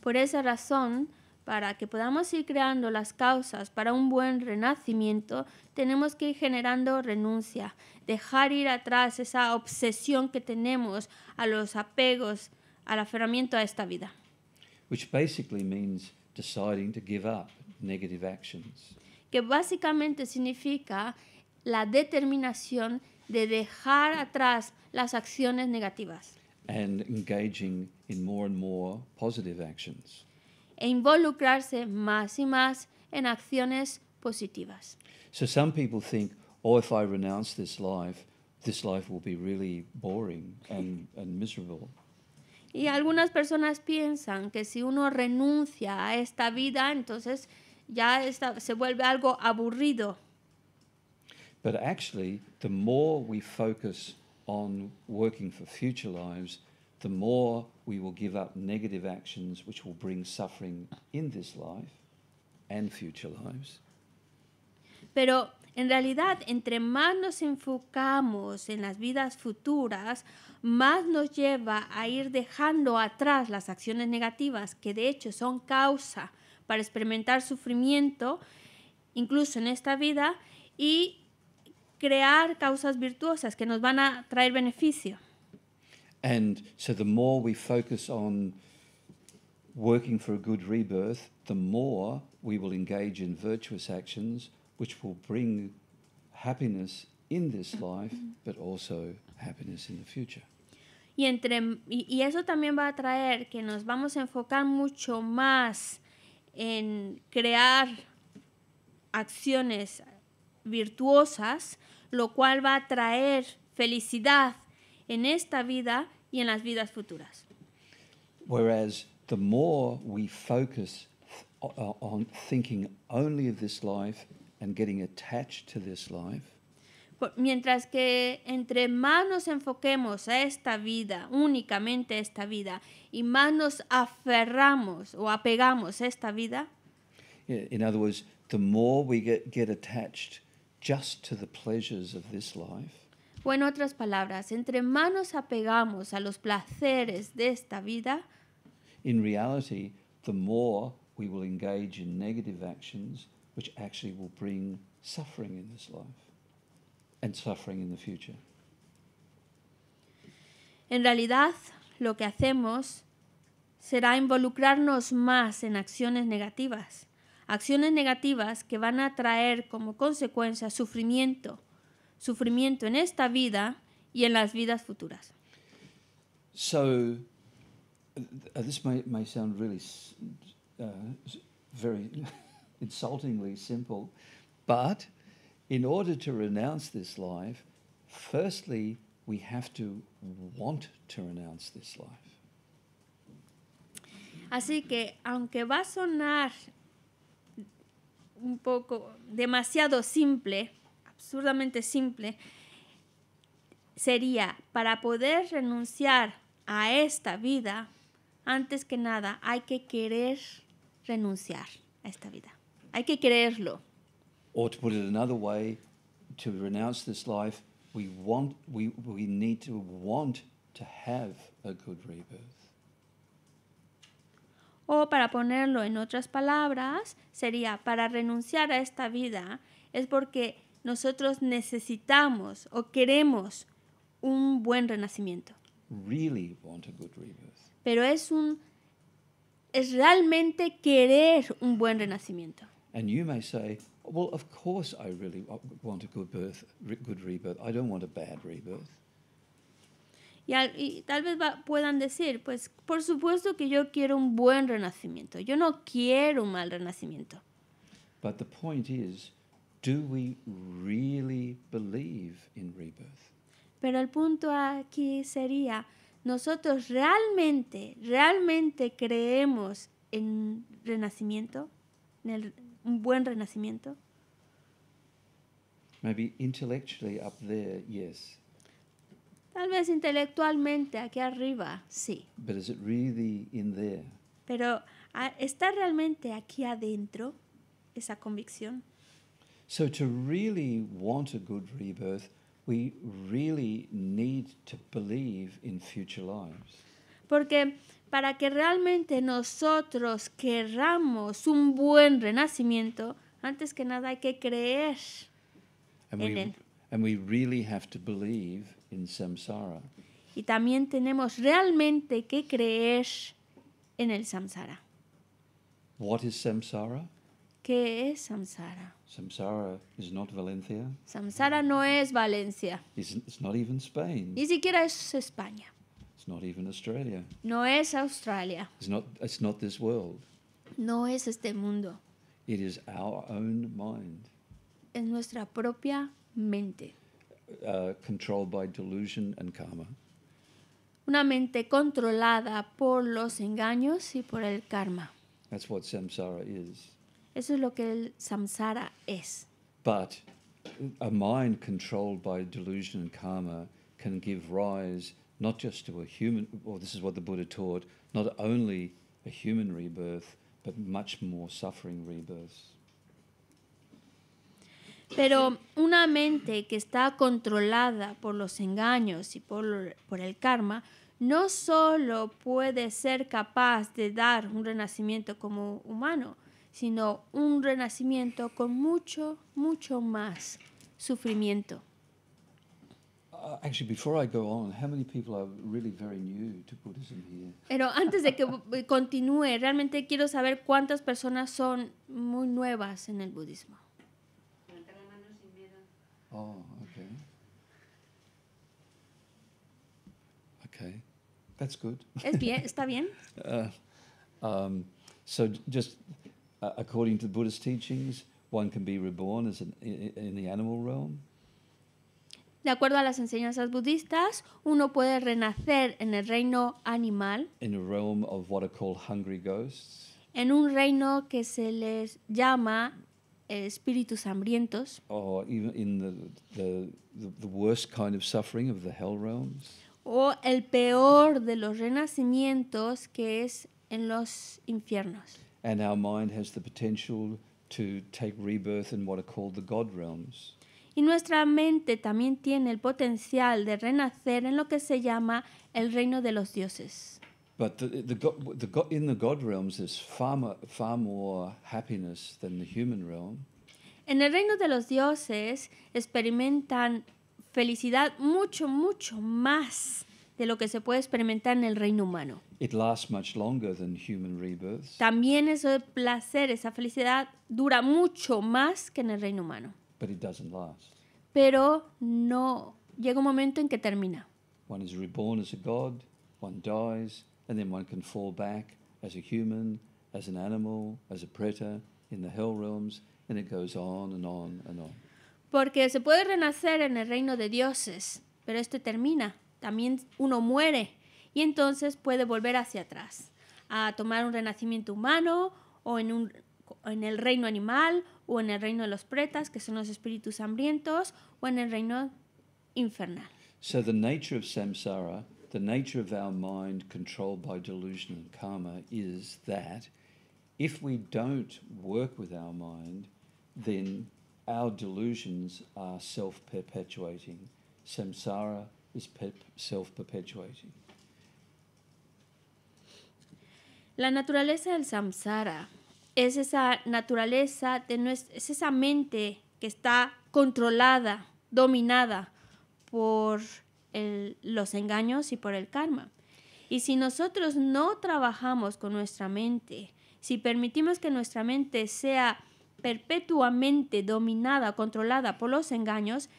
Por esa razón, para que podamos ir creando las causas para un buen renacimiento, tenemos que ir generando renuncia, dejar ir atrás esa obsesión que tenemos a los apegos al aferramiento a esta vida. Which basically means deciding to give up negative actions. Que básicamente significa la determinación de dejar atrás las acciones negativas. And engaging in more and more positive actions. E involucrarse más y más en acciones positivas. So some people think, oh, if I renounce this life, this life will be really boring and, and miserable. Y algunas personas piensan que si uno renuncia a esta vida, entonces ya está, se vuelve algo aburrido. But actually, the more we focus on working for future lives, the more we will give up negative actions which will bring suffering in this life and future lives. Pero en realidad, entre más nos enfocamos en las vidas futuras, más nos lleva a ir dejando atrás las acciones negativas, que de hecho son causa para experimentar sufrimiento, incluso en esta vida, y crear causas virtuosas que nos van a traer beneficio. And so the more we focus on working for a good rebirth, the more we will engage in virtuous actions which will bring happiness in this life, but also happiness in the future. Y, entre, y, y, eso también va a traer que nos vamos a enfocar mucho más en crear acciones virtuosas, lo cual va a traer felicidad en esta vida y en las vidas futuras. Whereas the more we focus uh, on thinking only of this life mientras que entre más nos enfoquemos a esta vida, únicamente a esta vida, y más nos aferramos o apegamos a esta vida, o en otras palabras, entre más nos apegamos a los placeres de esta vida, en reality, the more we will engage in negative actions which actually will bring suffering in this life and suffering in the future. En realidad, lo que hacemos será involucrarnos más en acciones negativas, acciones negativas que van a traer como consecuencia sufrimiento, sufrimiento en esta vida y en las vidas futuras. So, uh, this may, may sound really uh, very insultingly simple. But in order to renounce this life, firstly, we have to want to renounce this life. Así que, aunque va a sonar un poco demasiado simple, absurdamente simple, sería para poder renunciar a esta vida, antes que nada hay que querer renunciar a esta vida. Hay que creerlo. O para ponerlo en otras palabras, sería para renunciar a esta vida es porque nosotros necesitamos o queremos un buen renacimiento. Really want a good Pero es un es realmente querer un buen renacimiento. And you may say, well, of course I really want a good birth, good rebirth. I don't want a bad rebirth. Y, al, y tal vez va, puedan decir, pues por supuesto que yo quiero un buen renacimiento. Yo no quiero un mal renacimiento. But the point is, do we really believe in rebirth? Pero el punto aquí sería, ¿nosotros realmente, realmente creemos en renacimiento? En el, un buen renacimiento? Maybe intellectually up there, yes. Tal vez intelectualmente aquí arriba, sí. But is it really in there? Pero ah, ¿está realmente aquí adentro esa convicción? So to really want a good rebirth, we really need to believe in future lives. Porque para que realmente nosotros querramos un buen renacimiento, antes que nada hay que creer en él. samsara. Y también tenemos realmente que creer en el samsara. samsara? ¿Qué es samsara? Samsara Valencia. Samsara no es Valencia. Ni siquiera es España. It's not even Australia. No es Australia. It's not, it's not this world. No es este mundo. It is our own mind. Es nuestra propia mente. Uh, controlled by delusion and karma. Una mente controlada por los engaños y por el karma. That's what samsara is. Eso es lo que el samsara es. But a mind controlled by delusion and karma can give rise not just a human, this is what the Buddha taught, not only a human rebirth, but much more suffering rebirths. Pero una mente que está controlada por los engaños y por, por, el karma no solo puede ser capaz de dar un renacimiento como humano, sino un renacimiento con mucho, mucho más sufrimiento. Uh, actually, before I go on, how many people are really very new to Buddhism here? Pero antes de que continúe, realmente quiero saber cuántas personas son muy nuevas en el budismo. Oh, okay. Okay, that's good. Es bien, está bien. Uh, um, so just uh, according to Buddhist teachings, one can be reborn as an, in the animal realm. De acuerdo a las enseñanzas budistas, uno puede renacer en el reino animal. hungry ghosts. En un reino que se les llama eh, espíritus hambrientos. O even hell realms. O el peor de los renacimientos que es en los infiernos. And our mind has the potential to take rebirth in what are called the God realms. Y nuestra mente también tiene el potencial de renacer en lo que se llama el reino de los dioses. En el reino de los dioses experimentan felicidad mucho, mucho más de lo que se puede experimentar en el reino humano. También ese placer, esa felicidad dura mucho más que en el reino humano. But it doesn't last. Pero no llega un momento en que termina. One is reborn as a god, one dies, and then one can fall back as a human, as an animal, as a predator in the hell realms, and it goes on and on and on. Porque se puede renacer en el reino de dioses, pero este termina. También uno muere y entonces puede volver hacia atrás, a tomar un renacimiento humano o en, un, en el reino animal o en el reino de los pretas, que son los espíritus hambrientos, o en el reino infernal. So the nature of samsara, the nature of our mind controlled by delusion and karma is that if we don't work with our mind, then our delusions are self-perpetuating. Samsara is self-perpetuating. La naturaleza del samsara es esa naturaleza, de nuestra, es esa mente que está controlada, dominada por los engaños y por el karma. Y si nosotros no trabajamos con nuestra mente, si permitimos que nuestra mente sea perpetuamente dominada, controlada por los engaños,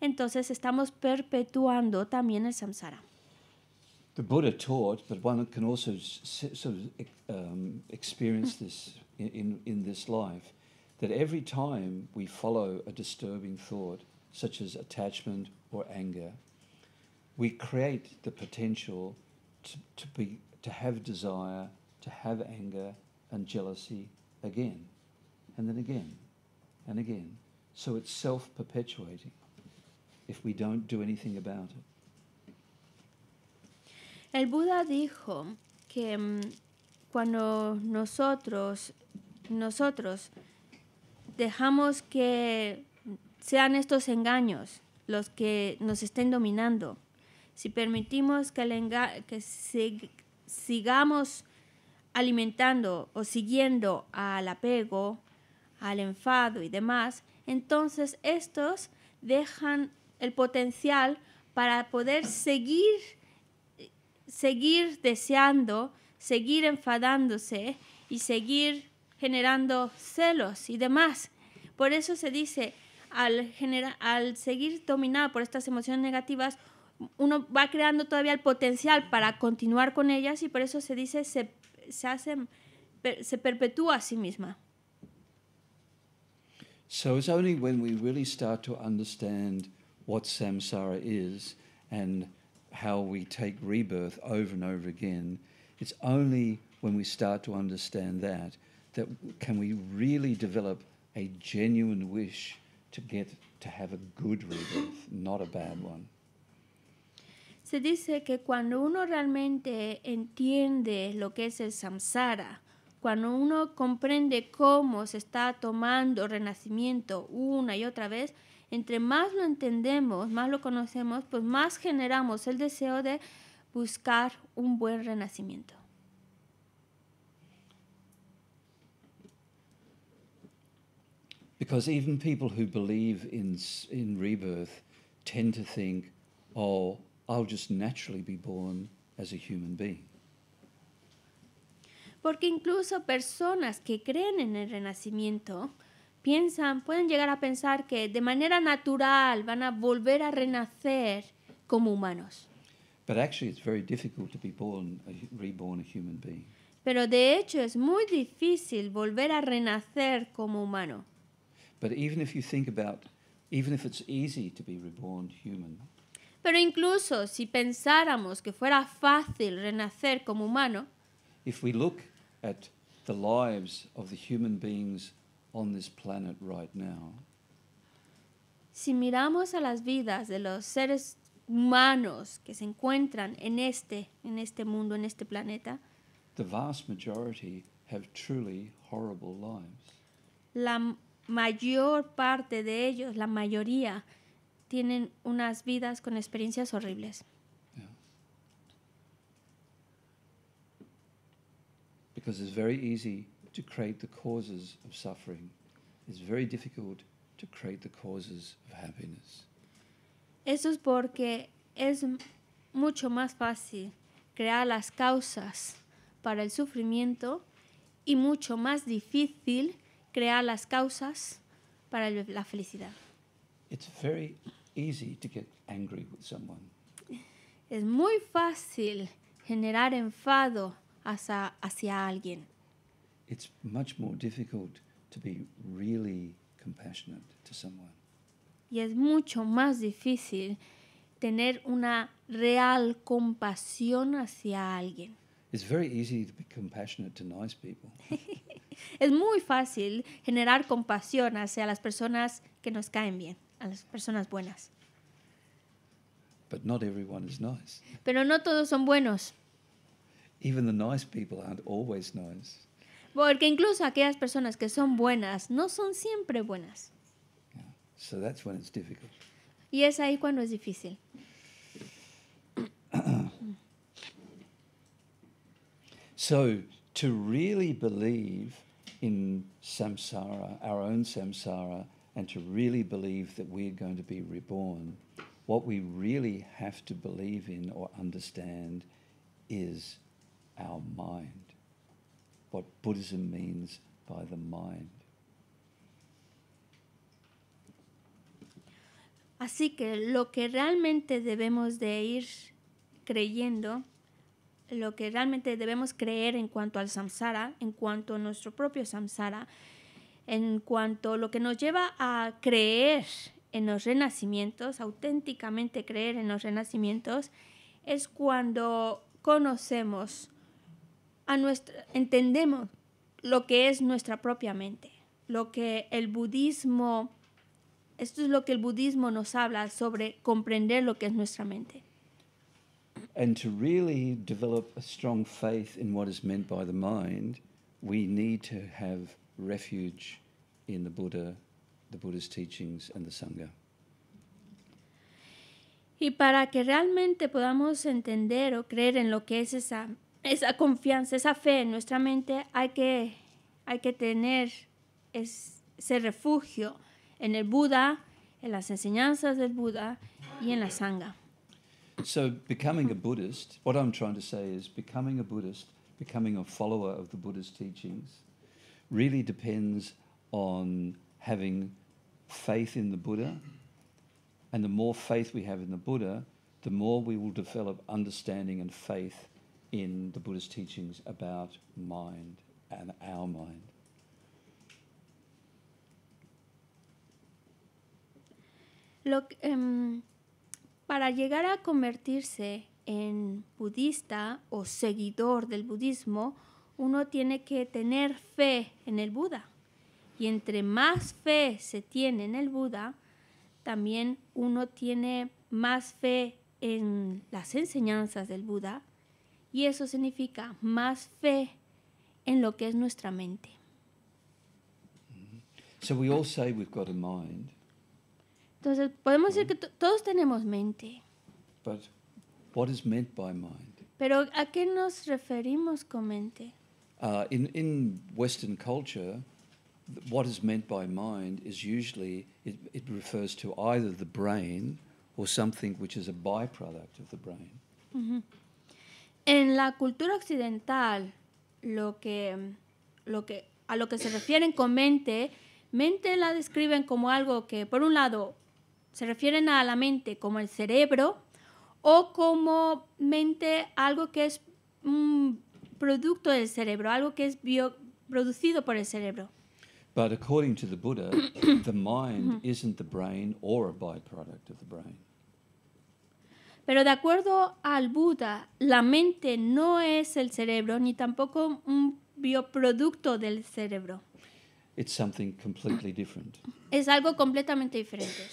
entonces estamos perpetuando también el samsara. the Buddha taught, but one can also sort of um, experience hmm. this in, in this life, that every time we follow a disturbing thought, such as attachment or anger, we create the potential to, to, be, to have desire, to have anger and jealousy again, and then again, and again. So it's self perpetuating if we don't do anything about it. El Buda dijo que mm, cuando nosotros, nosotros dejamos que sean estos engaños los que nos estén dominando, si permitimos que, sigamos alimentando o siguiendo al apego, al enfado y demás, entonces estos dejan el potencial para poder seguir seguir deseando, seguir enfadándose y seguir generando celos y demás. Por eso se dice, al, al seguir dominada por estas emociones negativas, uno va creando todavía el potencial para continuar con ellas y por eso se dice, se, se, hace, se perpetúa a sí misma. So it's only when we really start to understand what samsara is and how we take rebirth over and over again, it's only when we start to understand that that can we really develop a genuine wish to get to have a good rebirth, not a bad one. Se dice que cuando uno realmente entiende lo que es el samsara, cuando uno comprende cómo se está tomando renacimiento una y otra vez, entre más lo entendemos, más lo conocemos, pues más generamos el deseo de buscar un buen renacimiento. Porque incluso personas que creen en el renacimiento piensan, pueden llegar a pensar que de manera natural van a volver a renacer como humanos. Pero de hecho es muy difícil volver a renacer como humano. Pero incluso si pensáramos que fuera fácil renacer como humano, if we look at the lives of the on this planet right now, si miramos a las vidas de los seres humanos que se encuentran en este, en este mundo, en este planeta, vast majority truly horrible lives. la mayor parte de ellos, la mayoría, tienen unas vidas con experiencias horribles. Because it's very easy to Eso es porque es mucho más fácil crear las causas para el sufrimiento y mucho más difícil crear las causas para la felicidad. Es muy fácil generar enfado hacia, hacia alguien it's much more difficult to be really compassionate to someone. Y es mucho más difícil tener una real compasión hacia alguien. It's very easy to be compassionate to nice people. es muy fácil generar compasión hacia las personas que nos caen bien, a las personas buenas. But not everyone is nice. Pero no todos son buenos. Even the nice people aren't always nice. Porque incluso aquellas personas que son buenas no son siempre buenas. So that's when it's difficult. Y es ahí cuando es difícil. so to really believe in samsara, our own samsara, and to really believe that we're going to be reborn, what we really have to believe in or understand is our mind. Así que lo que realmente debemos de ir creyendo, lo que realmente debemos creer en cuanto al samsara, en cuanto a nuestro propio samsara, en cuanto a lo que nos lleva a creer en los renacimientos, auténticamente creer en los renacimientos, es cuando conocemos a entendemos lo que es nuestra propia mente, lo que el budismo, esto es lo que el budismo nos habla sobre comprender lo que es nuestra mente. Y para que realmente podamos entender o creer en lo que es esa esa confianza, esa fe en nuestra mente, hay que, hay que tener ese refugio en el Buda, en las enseñanzas del Buda y en la Sangha. So, becoming a Buddhist, what I'm trying to say is becoming a Buddhist, becoming a follower of the Buddha's teachings, really depends on having faith in the Buddha. And the more faith we have in the Buddha, the more we will develop understanding and faith in the teachings about mind and our mind. Em, para llegar a convertirse en budista o seguidor del budismo, uno tiene que tener fe en el Buda. Y entre más fe se tiene en el Buda, también uno tiene más fe en las enseñanzas del Buda y eso significa más fe en lo que es nuestra mente. Mm-hmm. So we all say we've got a mind. Entonces podemos decir que todos tenemos mente. But what is meant by mind? Pero ¿a qué nos referimos con mente? Uh, in, in Western culture, what is meant by mind is usually it, it refers to either the brain or something which is a byproduct of the brain. Mm-hmm. En la cultura occidental, lo que, lo que, a lo que se refieren con mente, mente la describen como algo que, por un lado, se refieren a la mente como el cerebro o como mente algo que es un producto del cerebro, algo que es producido por el cerebro. But according to the Buddha, the mind isn't the brain or a byproduct of the pero de acuerdo al Buda, la mente no es el cerebro ni tampoco un bioproducto del cerebro. Es algo completamente diferente.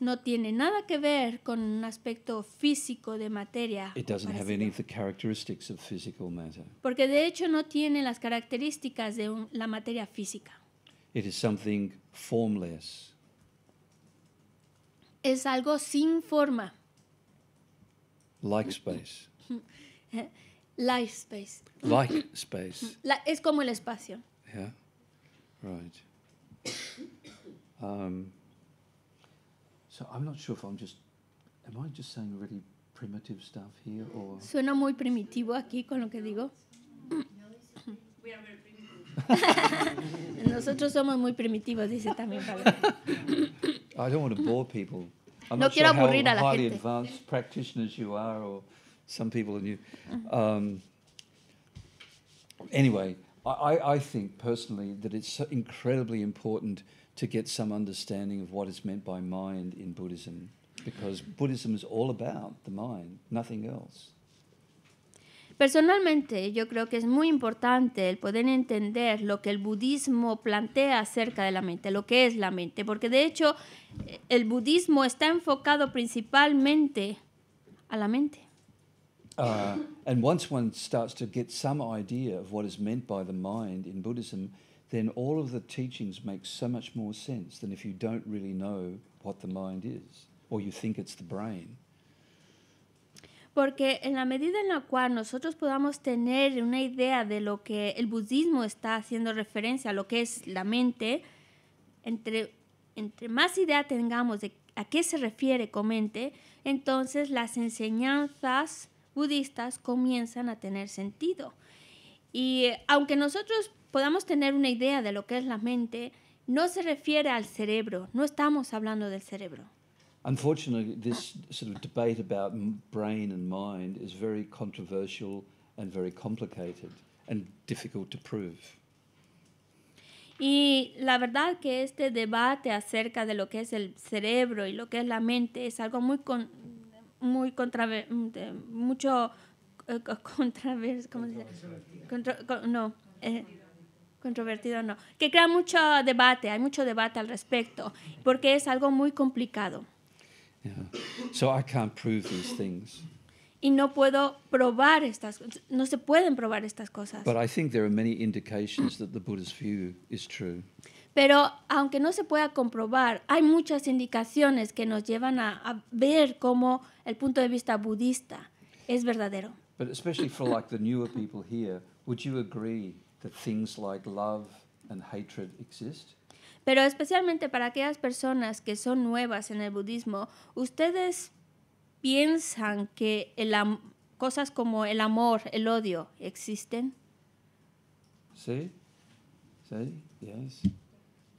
No tiene nada que ver con un aspecto físico de materia. Porque de hecho no tiene las características de la materia física. It is formless es algo sin forma. Like space. Like space. Like space. es como el espacio. Yeah. Right. Um, so I'm not sure if I'm just. Am I just saying really primitive stuff here or? Suena muy primitivo aquí con lo que digo. We are very primitive. Nosotros somos muy primitivos, dice también Pablo. I don't want to bore people. I'm no not quiero sure aburrir how a la highly gente. advanced practitioners you are, or some people are you. Mm-hmm. Um, anyway, I, I think personally that it's so incredibly important to get some understanding of what is meant by mind in Buddhism, because Buddhism is all about the mind, nothing else. Personalmente, yo creo que es muy importante el poder entender lo que el budismo plantea acerca de la mente, lo que es la mente, porque de hecho eh, el budismo está enfocado principalmente a la mente. Uh, and once one starts to get some idea of what is meant by the mind in Buddhism, then all of the teachings make so much more sense than if you don't really know what the mind is or you think it's the brain. Porque en la medida en la cual nosotros podamos tener una idea de lo que el budismo está haciendo referencia a lo que es la mente, entre, más idea tengamos de a qué se refiere mente, entonces las enseñanzas budistas comienzan a tener sentido. Y aunque nosotros podamos tener una idea de lo que es la mente, no se refiere al cerebro, no estamos hablando del cerebro. Unfortunately, this sort of debate about brain and mind is very controversial and very complicated and difficult to prove. Y la verdad que este debate acerca de lo que es el cerebro y lo que es la mente es algo muy con, muy contra, mucho eh, ¿cómo se dice? Contro, no, eh, controvertido no, que crea mucho debate, hay mucho debate al respecto, porque es algo muy complicado. So I can't prove these things. Y no puedo probar estas no se pueden probar estas cosas. But I think there are many indications that the Buddha's view is true. Pero aunque no se pueda comprobar, hay muchas indicaciones que nos llevan a, a ver cómo el punto de vista budista es verdadero. But especially for like the newer people here, would you agree that things like love and hatred exist? Pero especialmente para aquellas personas que son nuevas en el budismo, ustedes piensan que las cosas como el amor, el odio, existen? Sí, sí, yes,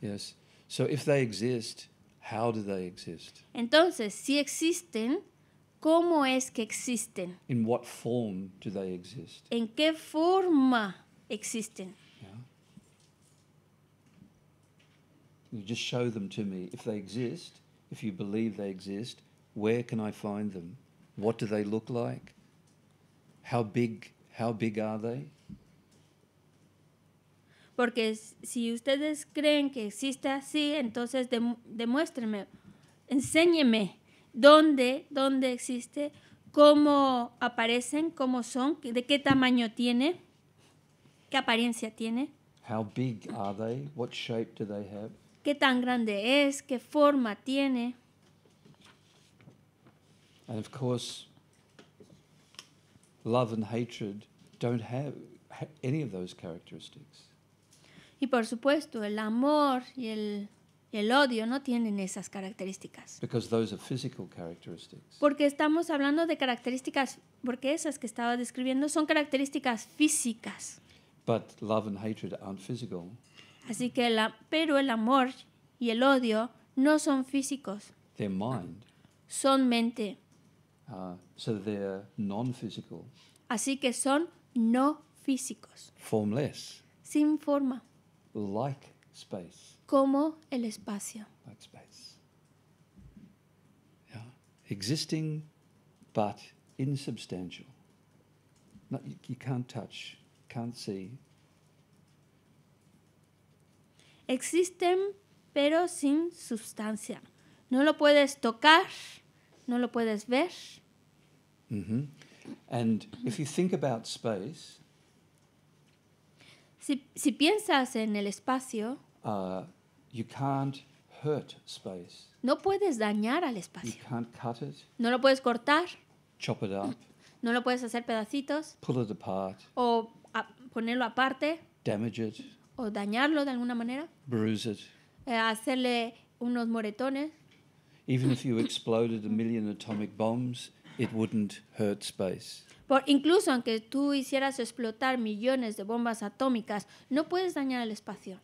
yes. So if they exist, how do they exist? Entonces, si existen, ¿cómo es que existen? In what form do they exist? ¿En qué forma existen? you just show them to me. If they exist, if you believe they exist, where can I find them? What do they look like? How big, how big are they? Porque si ustedes creen que existe así, entonces dem demuéstrenme, enséñeme dónde, dónde existe, cómo aparecen, cómo son, de qué tamaño tiene, qué apariencia tiene. How big are they? What shape do they have? qué tan grande es, qué forma tiene. Y por supuesto, el amor y el, el odio no tienen esas características. Porque estamos hablando de características, porque esas que estaba describiendo son características físicas. But love and hatred aren't physical. Así que la, pero el amor y el odio no son físicos. They're mind. Son mente. Ah, so they're non-physical. Así que son no físicos. Formless. Sin forma. Like space. Como el espacio. Like space. Existing but insubstantial. No, you can't touch, can't see, existen pero sin sustancia. No lo puedes tocar, no lo puedes ver. Mm-hmm. si, piensas en el espacio, uh, No puedes dañar al espacio. no lo puedes cortar. no lo puedes hacer pedacitos. o ponerlo aparte. Damage it o dañarlo de alguna manera. Eh, hacerle unos moretones. Even incluso aunque tú hicieras explotar millones de bombas atómicas, no puedes dañar el espacio.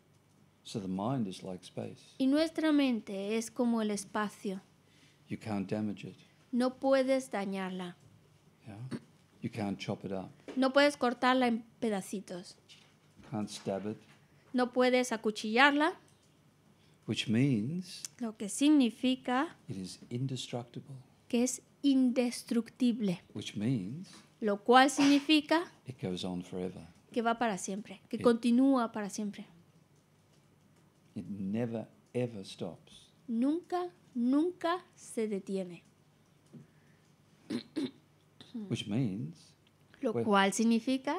mind is like space. Y nuestra mente es como el espacio. No puedes dañarla. No puedes cortarla en pedacitos no puedes acuchillarla. lo que significa que es indestructible. lo cual significa que va para siempre, que continúa para siempre. Nunca, nunca se detiene. lo cual significa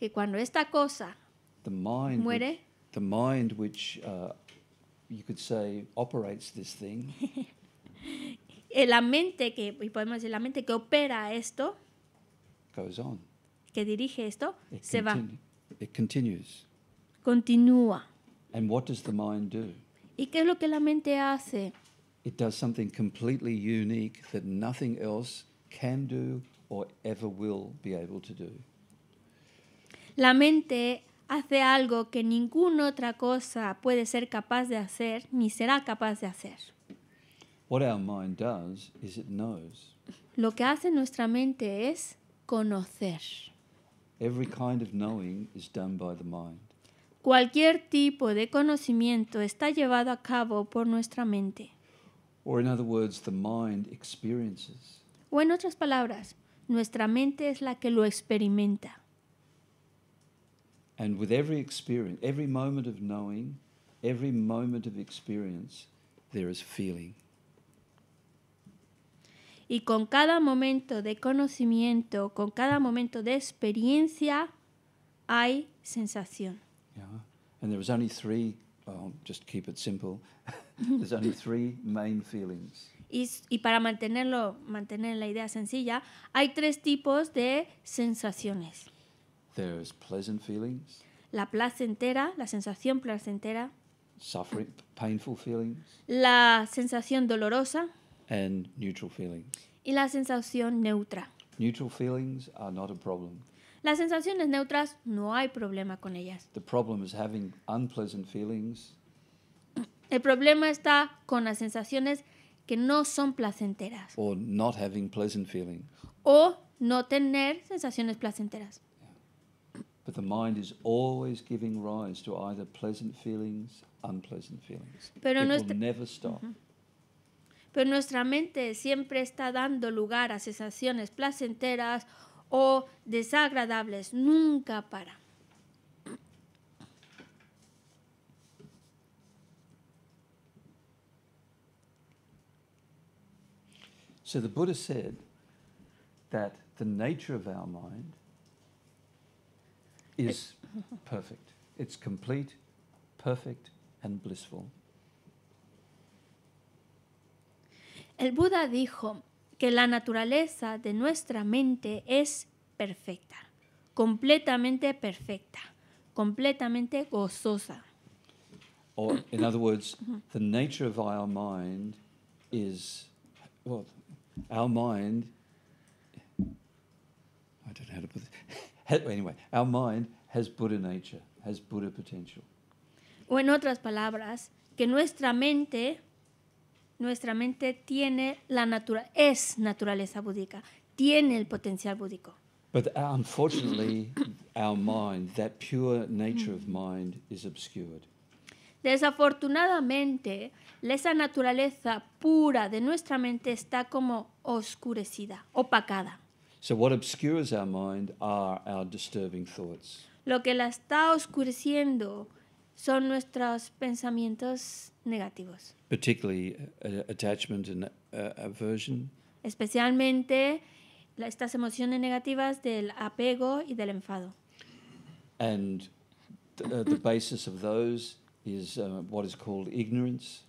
que cuando esta cosa the mind. Muere. Which, the mind, which uh, you could say operates this thing. la mente que y podemos decir la mente que opera esto. Goes on. Que dirige esto it se va. It continues. Continúa. And what does the mind do? ¿Y qué es lo que la mente hace? It does something completely unique that nothing else can do or ever will be able to do. La mente hace algo que ninguna otra cosa puede ser capaz de hacer ni será capaz de hacer. What our mind does is it knows. Lo que hace nuestra mente es conocer. Every kind of knowing is done by the mind. Cualquier tipo de conocimiento está llevado a cabo por nuestra mente. Or in other words, the mind experiences. O en otras palabras, nuestra mente es la que lo experimenta. And with every experience, every moment of knowing, every moment of experience, there is feeling. Y con cada momento de conocimiento, con cada momento de experiencia, hay sensación. Yeah. And there was only three, well, just keep it simple, there's only three main feelings. Y, y, para mantenerlo, mantener la idea sencilla, hay tres tipos de sensaciones. There's pleasant feelings. La placentera, la sensación placentera. Suffering, painful feelings. La sensación dolorosa. And neutral feelings. Y la sensación neutra. Neutral feelings are not a problem. Las sensaciones neutras no hay problema con ellas. The problem is having unpleasant feelings. El problema está con las sensaciones que no son placenteras. Or not having pleasant feelings. O no tener sensaciones placenteras. But the mind is always giving rise to either pleasant feelings, unpleasant feelings. Pero It nuestra, will never stop. But -huh. Pero nuestra mente siempre está dando lugar a sensaciones placenteras o desagradables. Nunca para. So the Buddha said that the nature of our mind is perfect. It's complete, perfect, and blissful. El Buda dijo que la naturaleza de nuestra mente es perfecta, completamente perfecta, completamente gozosa. Or, in other words, the nature of our mind is, well, our mind, I don't know how to put it. anyway, our mind has Buddha nature, has Buddha potential. O en otras palabras, que nuestra mente, nuestra mente tiene la natura, es naturaleza búdica, tiene el potencial búdico. But uh, unfortunately, our mind, that pure nature of mind, is obscured. Desafortunadamente, esa naturaleza pura de nuestra mente está como oscurecida, opacada. So what obscures our mind are our disturbing thoughts. Lo que la está oscureciendo son nuestros pensamientos negativos. Particularly uh, uh, attachment and uh, aversion. Especialmente estas emociones negativas del apego y del enfado. And th uh, the basis of those is what is called ignorance.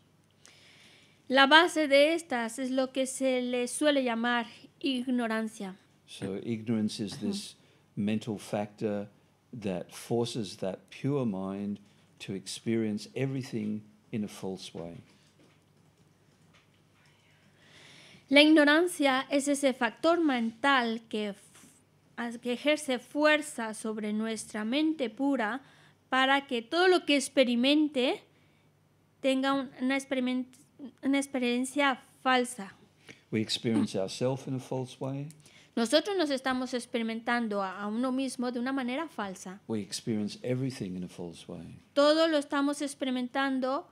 La base de estas es lo que se le suele llamar ignorancia. So ignorance is mm-hmm. this mental factor that forces that pure mind to experience everything in a false way. La ignorancia es ese factor mental que, que ejerce fuerza sobre nuestra mente pura para que todo lo que experimente tenga una, experiment una experiencia falsa. We experience ourselves in a false way. Nosotros nos estamos experimentando a, uno mismo de una manera falsa. We experience everything in a false way. Todo lo estamos experimentando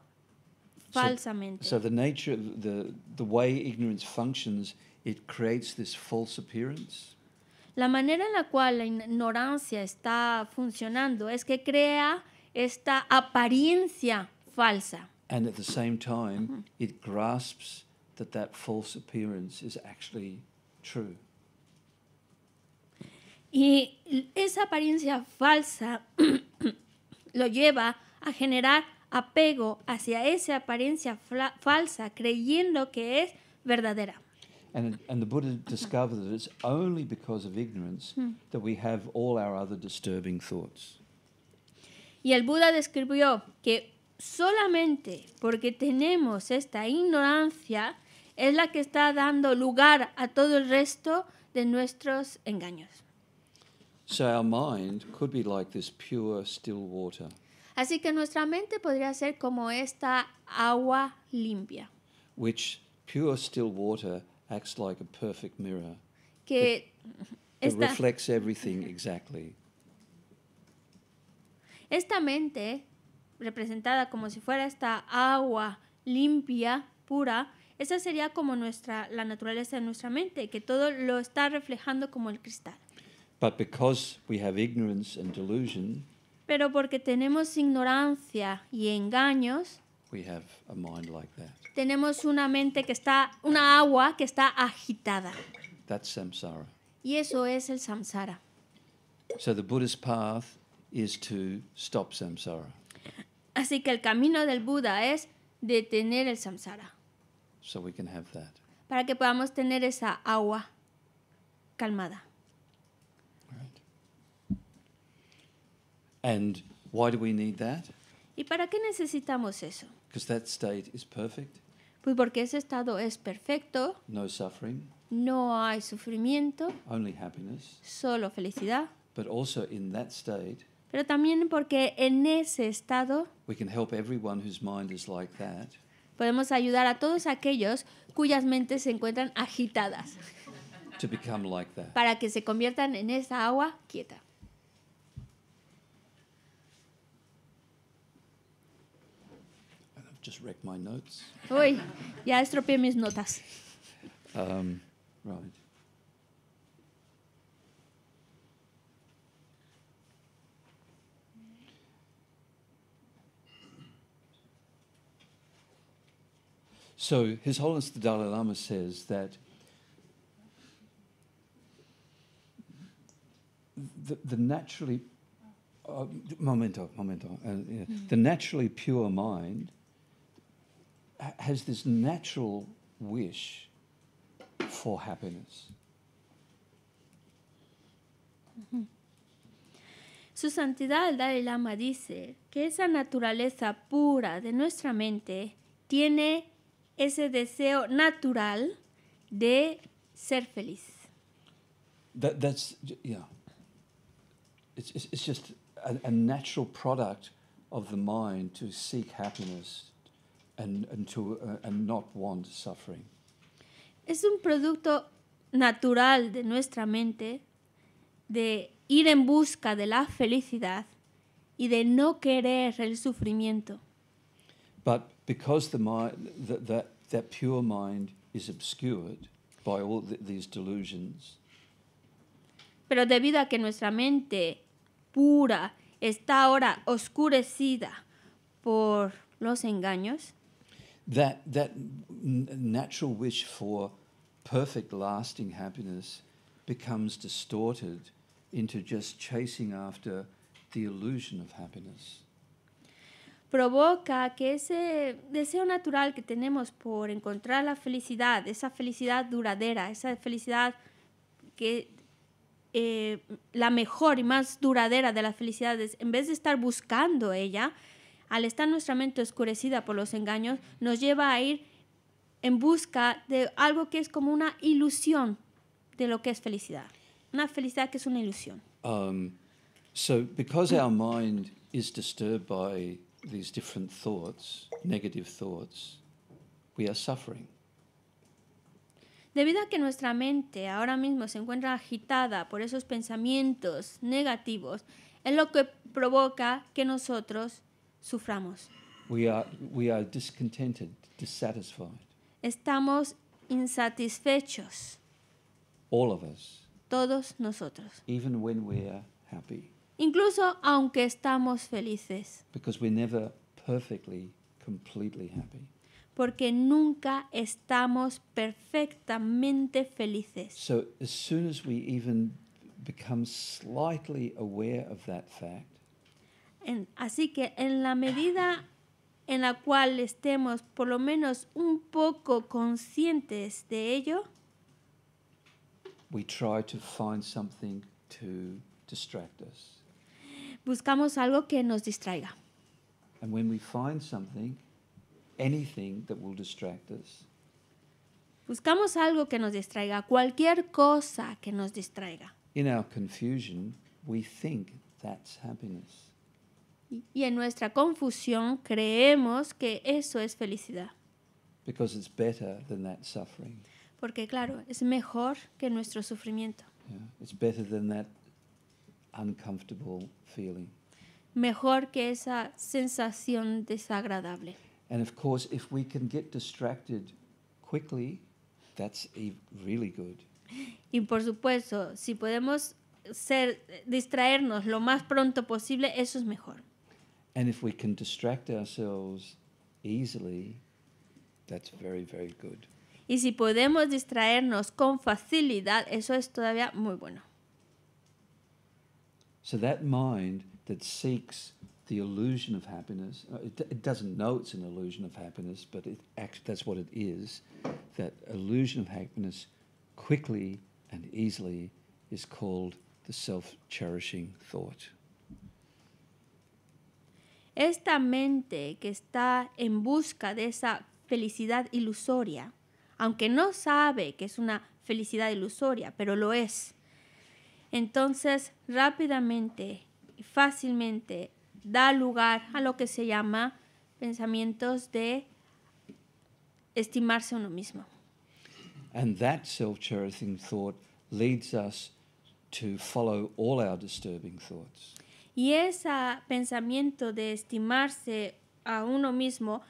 falsamente. so the nature, the, the way ignorance functions, it creates this false appearance. La manera en la cual la ignorancia está funcionando es que crea esta apariencia falsa. And at the same time, it grasps that that false appearance is actually true. Y esa apariencia falsa lo lleva a generar apego hacia esa apariencia falsa, creyendo que es verdadera. Y el Buda describió que solamente porque tenemos esta ignorancia es la que está dando lugar a todo el resto de nuestros engaños. Así que nuestra mente podría ser como esta agua limpia. Que Esta mente, representada como si fuera esta agua limpia, pura, esa sería como nuestra, la naturaleza de nuestra mente, que todo lo está reflejando como el cristal pero porque tenemos ignorancia y engaños, tenemos una mente que está, una agua que está agitada. Y eso es el samsara. Así que el camino del Buda es detener el samsara. Para que podamos tener esa agua calmada. ¿Y para qué necesitamos eso? Pues porque ese estado es perfecto. No hay sufrimiento. Solo felicidad. pero también porque en ese estado podemos ayudar a todos aquellos cuyas mentes se encuentran agitadas para que se conviertan en esa agua quieta. just wrecked my notes. Uy, ya estropeé mis notas. Um, right. So, His Holiness the Dalai Lama says that the, the naturally, uh, momento, momento, uh, yeah, mm -hmm. the naturally pure mind has this natural wish for happiness. Su Santidad el Dalai Lama dice que esa naturaleza pura de nuestra mente tiene ese deseo natural de ser feliz. That, that's, yeah. It's, it's, it's just a, a natural product of the mind to seek happiness. Uh, es un producto natural de nuestra mente de ir en busca de la felicidad y de no querer el sufrimiento. Pero debido a que nuestra mente pura está ahora oscurecida por los engaños. Provoca que ese deseo natural que tenemos por encontrar la felicidad, esa felicidad duradera, esa felicidad que eh, la mejor y más duradera de las felicidades, en vez de estar buscando ella, al estar nuestra mente oscurecida por los engaños, nos lleva a ir en busca de algo que es como una ilusión de lo que es felicidad. Una felicidad que es una ilusión. Um, so, because our mind is disturbed by these different thoughts, negative thoughts, we are suffering. Debido a que nuestra mente ahora mismo se encuentra agitada por esos pensamientos negativos, es lo que provoca que nosotros suframos. We are, we are discontented, dissatisfied. Estamos insatisfechos. All of us. Todos nosotros. Even when we are happy. Incluso aunque estamos felices. Because we're never perfectly, completely happy. Porque nunca estamos perfectamente felices. So as soon as we even become slightly aware of that fact. así que en la medida en la cual estemos por lo menos un poco conscientes de ello, buscamos algo que nos distraiga. Buscamos algo que nos distraiga, cualquier cosa que nos distraiga. in our confusion, we think that's happiness. Y en nuestra confusión creemos que eso es felicidad. Porque claro, es mejor que nuestro sufrimiento. Mejor que esa sensación desagradable. Y por supuesto, si podemos ser distraernos lo más pronto posible, eso es mejor. And if we can distract ourselves easily, that's very, very good. Y si podemos distraernos con facilidad, eso es todavía muy bueno. So that mind that seeks the illusion of happiness, uh, it, it doesn't know it's an illusion of happiness, but it act, that's what it is. That illusion of happiness quickly and easily is called the self cherishing thought. Esta mente que está en busca de esa felicidad ilusoria, aunque no sabe que es una felicidad ilusoria, pero lo es. Entonces, rápidamente y fácilmente da lugar a lo que se llama pensamientos de estimarse uno mismo. And that self-cherishing thought leads us to follow all our disturbing thoughts. Y ese pensamiento de estimarse a uno mismo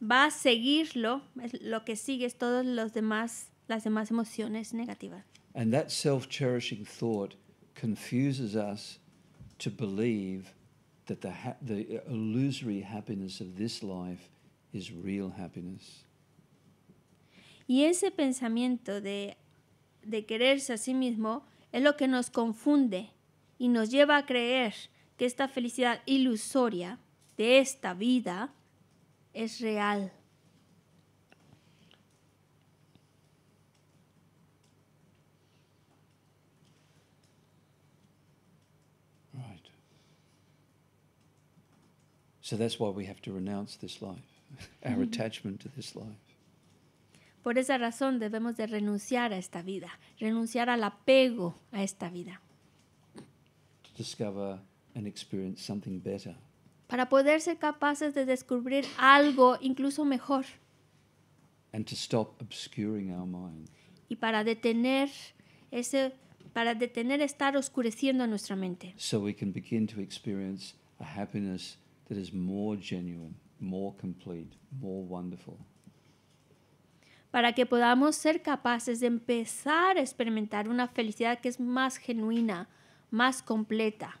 va a seguirlo, lo que sigue es todas los demás, las demás emociones negativas. Y ese pensamiento de, de quererse a sí mismo es lo que nos confunde y nos lleva a creer que esta felicidad ilusoria de esta vida es real. Right. So that's why we have to renounce this life, our attachment to this life. Por esa razón debemos de renunciar a esta vida, renunciar al apego a esta vida. To discover experience Para poder ser capaces de descubrir algo incluso mejor. Y para detener ese para detener estar oscureciendo nuestra mente. So Para que podamos ser capaces de empezar a experimentar una felicidad que es más genuina, más completa.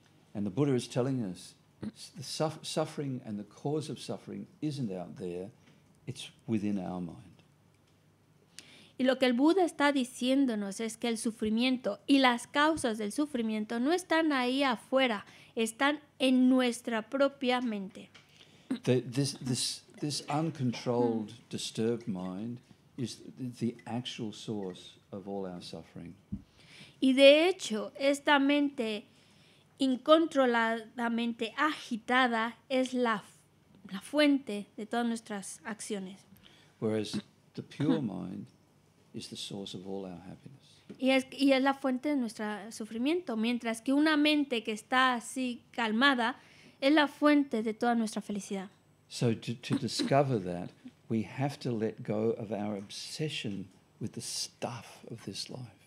And the Buddha is telling us the suf suffering and the cause of suffering isn't out there, it's within our mind. Y lo que el Buda está diciéndonos es que el sufrimiento y las causas del sufrimiento no están ahí afuera, están en nuestra propia mente. The, this, this, this uncontrolled, disturbed mind is the actual source of all our suffering. Y de hecho, esta mente incontroladamente agitada es la, la fuente de todas nuestras acciones. Whereas the pure mind is the source of all our happiness. Y es, la fuente de nuestro sufrimiento, mientras que una mente que está así calmada es la fuente de toda nuestra felicidad. So to, to discover that, we have to let go of our obsession with the stuff of this life.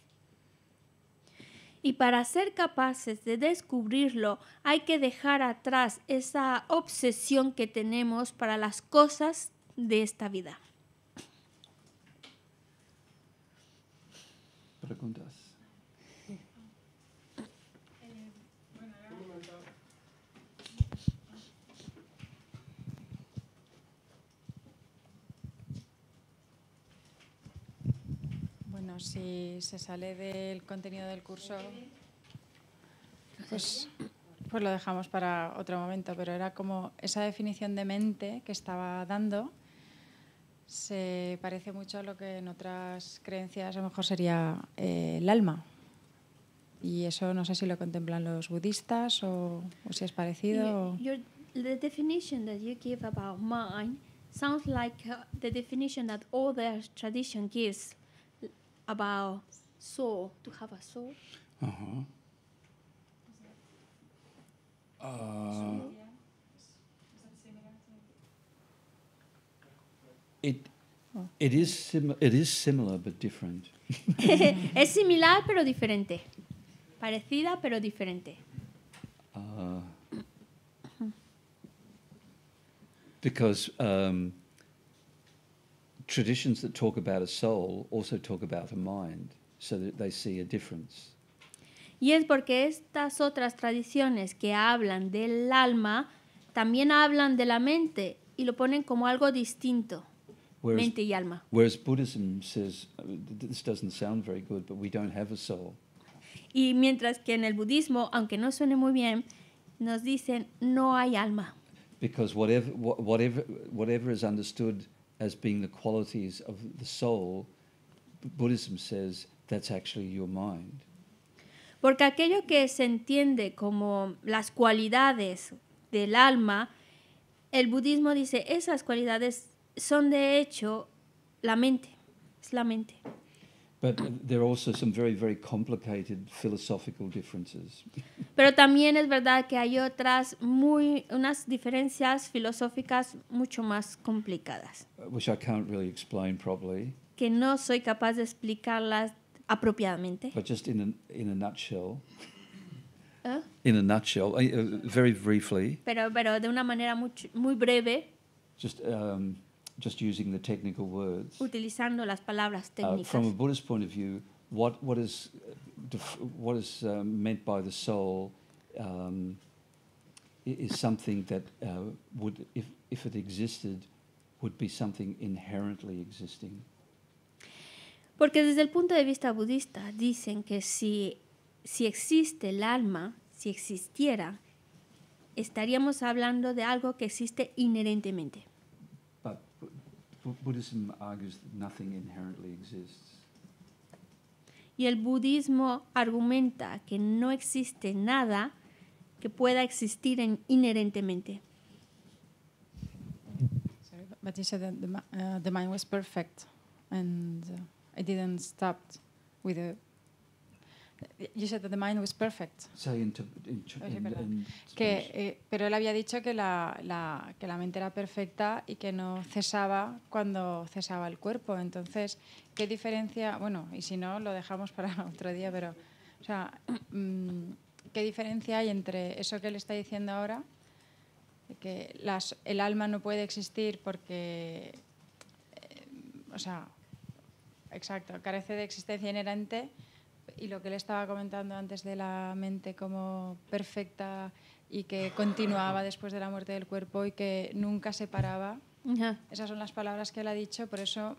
Y para ser capaces de descubrirlo hay que dejar atrás esa obsesión que tenemos para las cosas de esta vida. Preguntas. si se sale del contenido del curso, pues, pues, lo dejamos para otro momento, pero era como esa definición de mente que estaba dando se parece mucho a lo que en otras creencias a lo mejor sería eh, el alma. Y eso no sé si lo contemplan los budistas o, si es parecido. the definition that you give about mind sounds like uh, the definition that all tradition about soul, to have a soul. Uh-huh. Uh, It, oh. it is, sim it is similar but different. es similar pero diferente. Parecida pero diferente. Uh, because um, traditions that talk about a soul also talk about a mind, so that they see a difference. Y es porque estas otras tradiciones que hablan del alma también hablan de la mente y lo ponen como algo distinto. Whereas, mente y alma. Whereas Buddhism says uh, this doesn't sound very good, but we don't have a soul. Y mientras que en el budismo, aunque no suene muy bien, nos dicen no hay alma. Because whatever whatever whatever is understood porque aquello que se entiende como las cualidades del alma, el budismo dice esas cualidades son de hecho la mente, es la mente. But there are also some very, very complicated philosophical differences. Pero también es verdad que hay otras muy unas diferencias filosóficas mucho más complicadas. Uh, which I can't really explain properly. Que no soy capaz de explicarlas apropiadamente. But just in a, in a nutshell. ¿Eh? In a nutshell, uh, uh, very briefly. Pero pero de una manera muy muy breve. Just um, just using the technical words. Utilizando las palabras uh, técnicas. Uh, from a Buddhist point of view, what what is uh, what is uh, meant by the soul um, is something that uh, would, if if it existed, would be something inherently existing. Porque desde el punto de vista budista dicen que si si existe el alma, si existiera, estaríamos hablando de algo que existe inherentemente. Buddhism argues that nothing inherently exists. Y el budismo argumenta que no existe nada que pueda existir en, inherentemente. Sorry, but you said that the, uh, the mind was perfect and uh, I didn't stop with the y said that the mind was oh, que, eh, pero él había dicho que la, que la mente era perfecta y que no cesaba cuando cesaba el cuerpo. Entonces, ¿qué diferencia? Bueno, y si no, lo dejamos para otro día, pero. O sea, mm, ¿qué diferencia hay entre eso que él está diciendo ahora, que el alma no puede existir porque. Eh, o sea, exacto, carece de existencia inherente y lo que le estaba comentando antes de la mente como perfecta y que continuaba después de la muerte del cuerpo y que nunca se paraba. Esas son las palabras que él ha dicho, por eso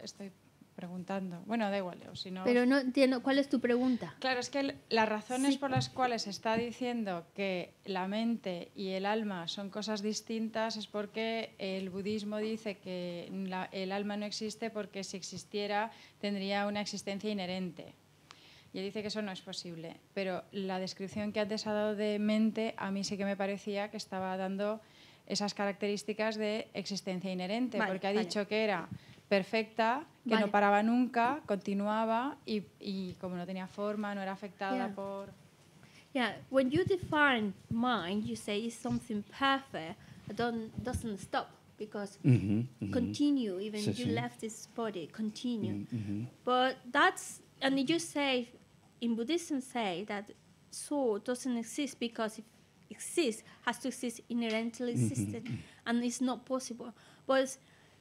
estoy preguntando. Bueno, da igual, si no... Pero no entiendo, ¿cuál es tu pregunta? Claro, es que las razones por las cuales está diciendo que la mente y el alma son cosas distintas es porque el budismo dice que el alma no existe porque si existiera tendría una existencia inherente. Y dice que eso no es posible. Pero la descripción que antes ha dado de mente, a mí sí que me parecía que estaba dando esas características de existencia inherente, porque ha dicho que era perfecta, que no paraba nunca, continuaba y, y, como no tenía forma, no era afectada por... Yeah, when you define mind, you say it's something perfect, don't, doesn't stop because mm -hmm, mm -hmm. continue, even sí, you sí. left this body, continue. Mm-hmm, mm-hmm. But that's, and you say in Buddhism say that soul doesn't exist because if exists has to exist inherently mm-hmm. existed, mm -hmm. and it's not possible. But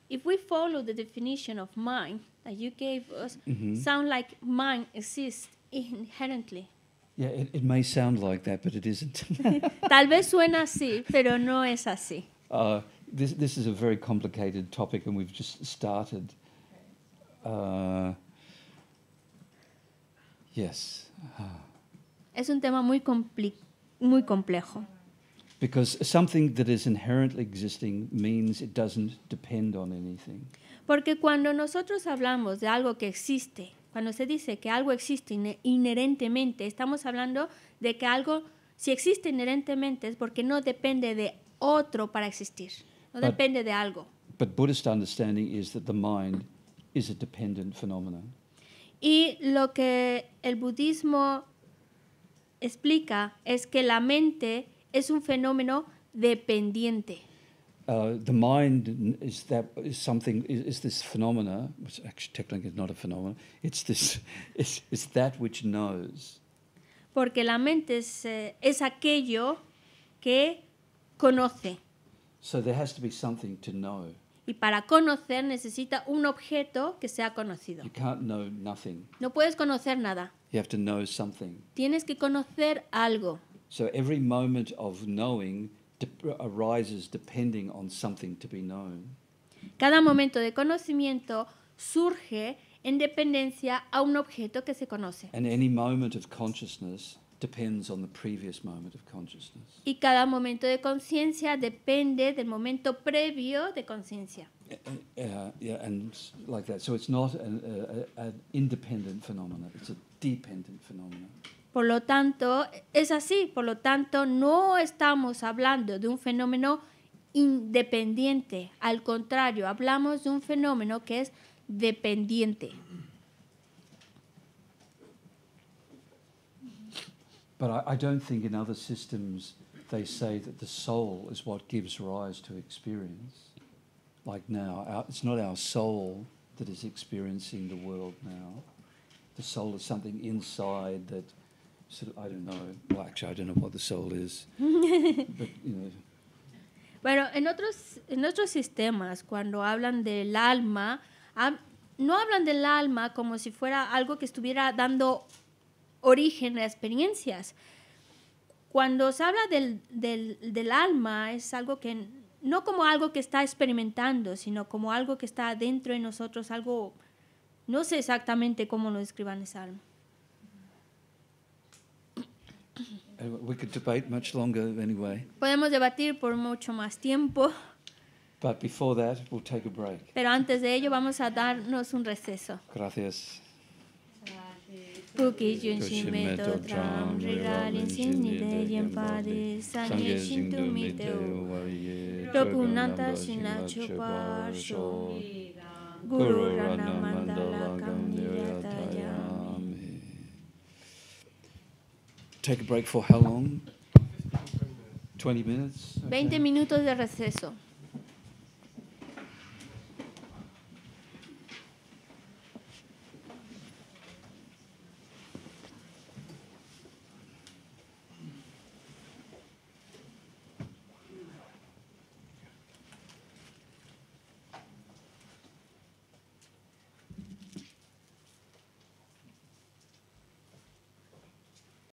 if we follow the definition of mind that you gave us, mm -hmm. sound like mind exists inherently. Yeah, it, it, may sound like that, but it isn't. Tal vez suena así, pero no es así. Uh, this, this is a very complicated topic, and we've just started. Uh, Ah. Es un tema muy, muy complejo. something that is inherently existing means it doesn't depend on anything. Porque cuando nosotros hablamos de algo que existe, cuando se dice que algo existe inherentemente, estamos hablando de que algo, si existe inherentemente, es porque no depende de otro para existir, no depende de algo. But Buddhist understanding is that the mind is a dependent phenomenon. Y lo que el budismo explica es que la mente es un fenómeno dependiente. Uh, the mind is that is something is, this phenomena which actually technically is not a phenomenon. it's this it's, it's that which knows porque la mente es, eh, es aquello que conoce so there has to be something to know y para conocer necesita un objeto que sea conocido. No puedes conocer nada. Tienes que conocer algo. Cada momento de conocimiento surge en dependencia a un objeto que se conoce. Y cada momento de conciencia depende del momento previo de conciencia. Eh, eh, like that. So it's not an independent phenomenon. It's a dependent phenomenon. Por lo tanto, es así. Por lo tanto, no estamos hablando de un fenómeno independiente. Al contrario, hablamos de un fenómeno que es dependiente. But I, I don't think in other systems they say that the soul is what gives rise to experience. Like now, our, it's not our soul that is experiencing the world now. The soul is something inside that sort of, I don't know, well, actually, I don't know what the soul is. but, you know. Pero en otros, en otros sistemas, cuando hablan del alma, no hablan del alma como si fuera algo que estuviera dando origen de experiencias. Cuando se habla del, del, alma, es algo que no como algo que está experimentando, sino como algo que está dentro de nosotros, algo, no sé exactamente cómo lo describan esa alma. Uh, we could debate much longer anyway. Podemos debatir por mucho más tiempo. Pero antes de ello vamos a darnos un receso. Gracias. Puki yun shin meto tram regalin sin ni de yen padi san ye shin tu mi te uwaye la shina chupar sho Guru rana mandala kam nirataya Take a break for how long? 20 minutes? Okay. 20 minutos de receso.